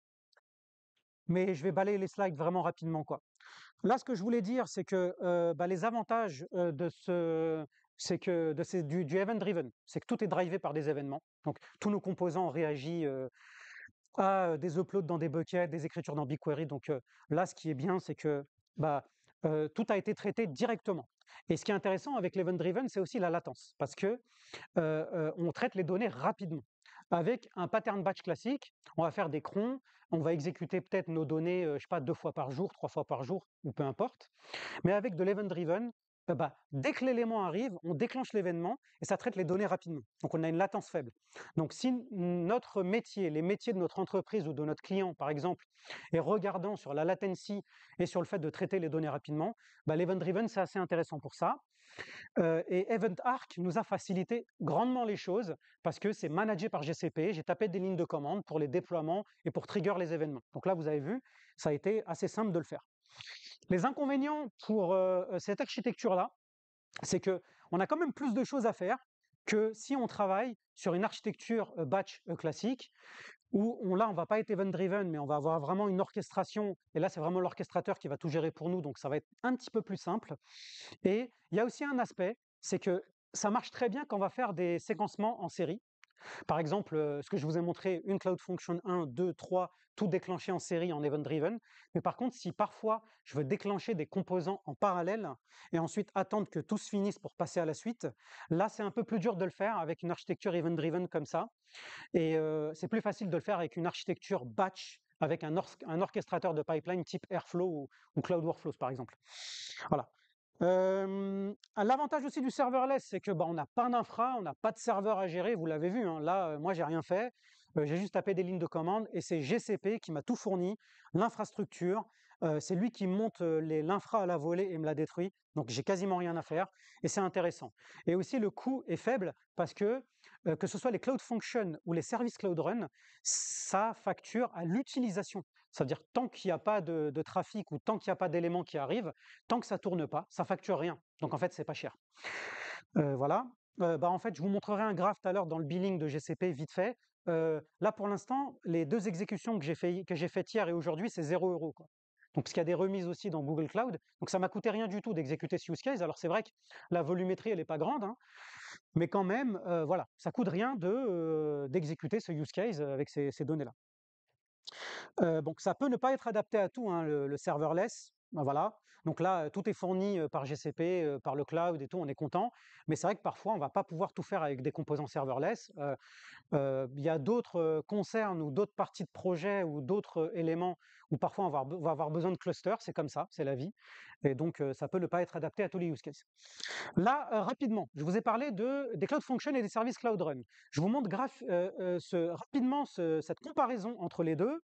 Mais je vais balayer les slides vraiment rapidement. Là, ce que je voulais dire, c'est que euh, bah, les avantages euh, de ce, c'est que de du, event driven, c'est que tout est drivé par des événements. Donc tous nos composants réagissent euh, à des uploads dans des buckets, des écritures dans BigQuery. Donc là, ce qui est bien, c'est que bah, tout a été traité directement. Et ce qui est intéressant avec l'event driven, c'est aussi la latence, parce que euh, euh, on traite les données rapidement. Avec un pattern batch classique, on va faire des crons, on va exécuter peut-être nos données, euh, je sais pas, deux fois par jour, trois fois par jour, ou peu importe. Mais avec de l'event driven, ah bah, dès que l'élément arrive, on déclenche l'événement et ça traite les données rapidement. Donc on a une latence faible. Donc si notre métier, les métiers de notre entreprise ou de notre client, par exemple, est regardant sur la latency et sur le fait de traiter les données rapidement, bah, l'event driven, c'est assez intéressant pour ça. Euh, et Event Arc nous a facilité grandement les choses parce que c'est managé par GCP. J'ai tapé des lignes de commande pour les déploiements et pour trigger les événements. Donc là, vous avez vu, ça a été assez simple de le faire. Les inconvénients pour cette architecture-là, c'est que on a quand même plus de choses à faire que si on travaille sur une architecture batch classique, où là, on va pas être event-driven, mais on va avoir vraiment une orchestration. Et là, c'est vraiment l'orchestrateur qui va tout gérer pour nous, donc ça va être un petit peu plus simple. Et il y a aussi un aspect, c'est que ça marche très bien quand on va faire des séquencements en série. Par exemple, euh, ce que je vous ai montré, une Cloud Function 1, 2, 3, tout déclenché en série en event-driven. Mais par contre, si parfois je veux déclencher des composants en parallèle et ensuite attendre que tout se finisse pour passer à la suite, là c'est un peu plus dur de le faire avec une architecture event-driven comme ça. Et euh, c'est plus facile de le faire avec une architecture batch avec un, orchestrateur de pipeline type Airflow ou, ou Cloud Workflows par exemple. Voilà. Ah, l'avantage aussi du serverless, c'est que bah, on n'a pas d'infra, on n'a pas de serveur à gérer. Vous l'avez vu, hein, là, euh, moi, j'ai rien fait. Euh, j'ai juste tapé des lignes de commande et c'est GCP qui m'a tout fourni, l'infrastructure. Euh, c'est lui qui monte l'infra à la volée et me la détruit. Donc, j'ai quasiment rien à faire et c'est intéressant. Et aussi, le coût est faible parce que euh, que ce soit les Cloud Functions ou les services Cloud Run, ça facture à l'utilisation. C'est-à-dire tant qu'il n'y a pas de, trafic ou tant qu'il n'y a pas d'éléments qui arrivent, tant que ça tourne pas, ça facture rien. Donc en fait, c'est pas cher. Euh, voilà. Euh, bah, en fait, je vous montrerai un graphe tout à l'heure dans le billing de GCP vite fait. là, pour l'instant, les deux exécutions que j'ai faites fait hier et aujourd'hui, c'est 0 euros. Donc, parce qu'il y a des remises aussi dans Google Cloud. Donc, ça m'a coûté rien du tout d'exécuter ce use case. Alors, c'est vrai que la volumétrie, elle n'est pas grande. Hein. Mais quand même, ça euh, voilà, ça coûte rien de euh, d'exécuter ce use case euh, avec ces, données-là. donc ça peut ne pas être adapté à tout. Hein, le, serverless, bah, voilà. Donc là, tout est fourni par GCP, par le cloud et tout, on est content. Mais c'est vrai que parfois, on va pas pouvoir tout faire avec des composants serverless. Il y a d'autres concernes ou d'autres parties de projet ou d'autres éléments où parfois on va, avoir besoin de clusters. C'est comme ça, c'est la vie. Et donc, ça peut ne pas être adapté à tous les use cases. Là, rapidement, je vous ai parlé de, des Cloud Functions et des services Cloud Run. Je vous montre ce, rapidement cette comparaison entre les deux.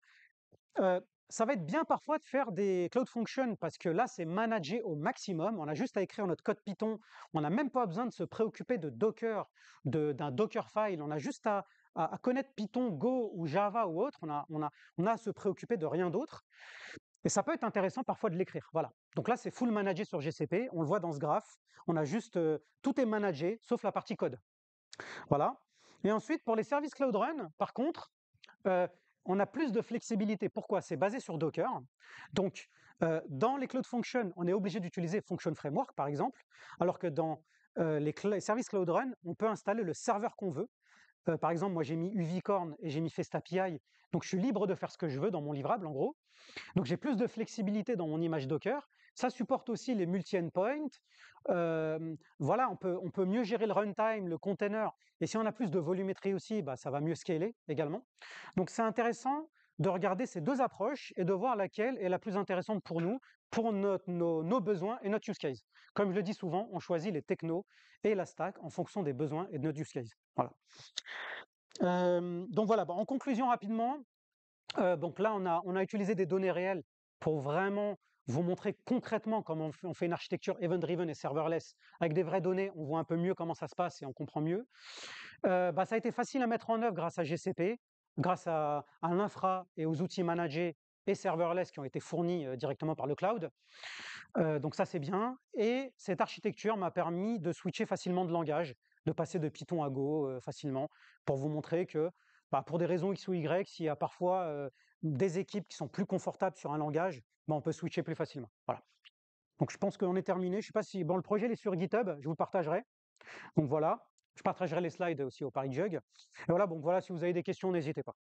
Ça va être bien parfois de faire des cloud functions parce que là, c'est managé au maximum. On a juste à écrire notre code Python. On n'a même pas besoin de se préoccuper de Docker, d'un Dockerfile. On a juste à, connaître Python, Go ou Java ou autre. On a, on a, on a à se préoccuper de rien d'autre. Et ça peut être intéressant parfois de l'écrire. Voilà. Donc là, c'est full managé sur GCP. On le voit dans ce graphe. On a juste euh, tout est managé sauf la partie code. Voilà. Et ensuite, pour les services Cloud Run, par contre, euh, on a plus de flexibilité. Pourquoi C'est basé sur Docker. Donc, euh, dans les cloud functions, on est obligé d'utiliser Function Framework, par exemple, alors que dans euh, les services Cloud Run, on peut installer le serveur qu'on veut. Euh, par exemple, moi j'ai mis Uvicorn et j'ai mis FestaPI, donc je suis libre de faire ce que je veux dans mon livrable en gros. Donc j'ai plus de flexibilité dans mon image Docker ça supporte aussi les multi-endpoints. voilà, on peut, on peut mieux gérer le runtime, le container. Et si on a plus de volumétrie aussi, bah, ça va mieux scaler également. Donc c'est intéressant de regarder ces deux approches et de voir laquelle est la plus intéressante pour nous, pour nos, besoins et notre use case. Comme je le dis souvent, on choisit les technos et la stack en fonction des besoins et de notre use case. Voilà. donc voilà, bah, en conclusion rapidement, euh, donc là on a, on a utilisé des données réelles pour vraiment vous montrer concrètement comment on fait une architecture event-driven et serverless. Avec des vraies données, on voit un peu mieux comment ça se passe et on comprend mieux. Euh, bah, ça a été facile à mettre en œuvre grâce à GCP, grâce à, l'infra et aux outils managés et serverless qui ont été fournis euh, directement par le cloud. Euh, donc ça, c'est bien. Et cette architecture m'a permis de switcher facilement de langage, de passer de Python à Go facilement, pour vous montrer que bah, pour des raisons X ou Y, s'il y a parfois des équipes qui sont plus confortables sur un langage, bah, on peut switcher plus facilement. Voilà. Donc je pense qu'on est terminé. Je sais pas si bon le projet est sur GitHub, je vous le partagerai. Donc voilà, je partagerai les slides aussi au Paris Jug. Et voilà, bon voilà, si vous avez des questions, n'hésitez pas.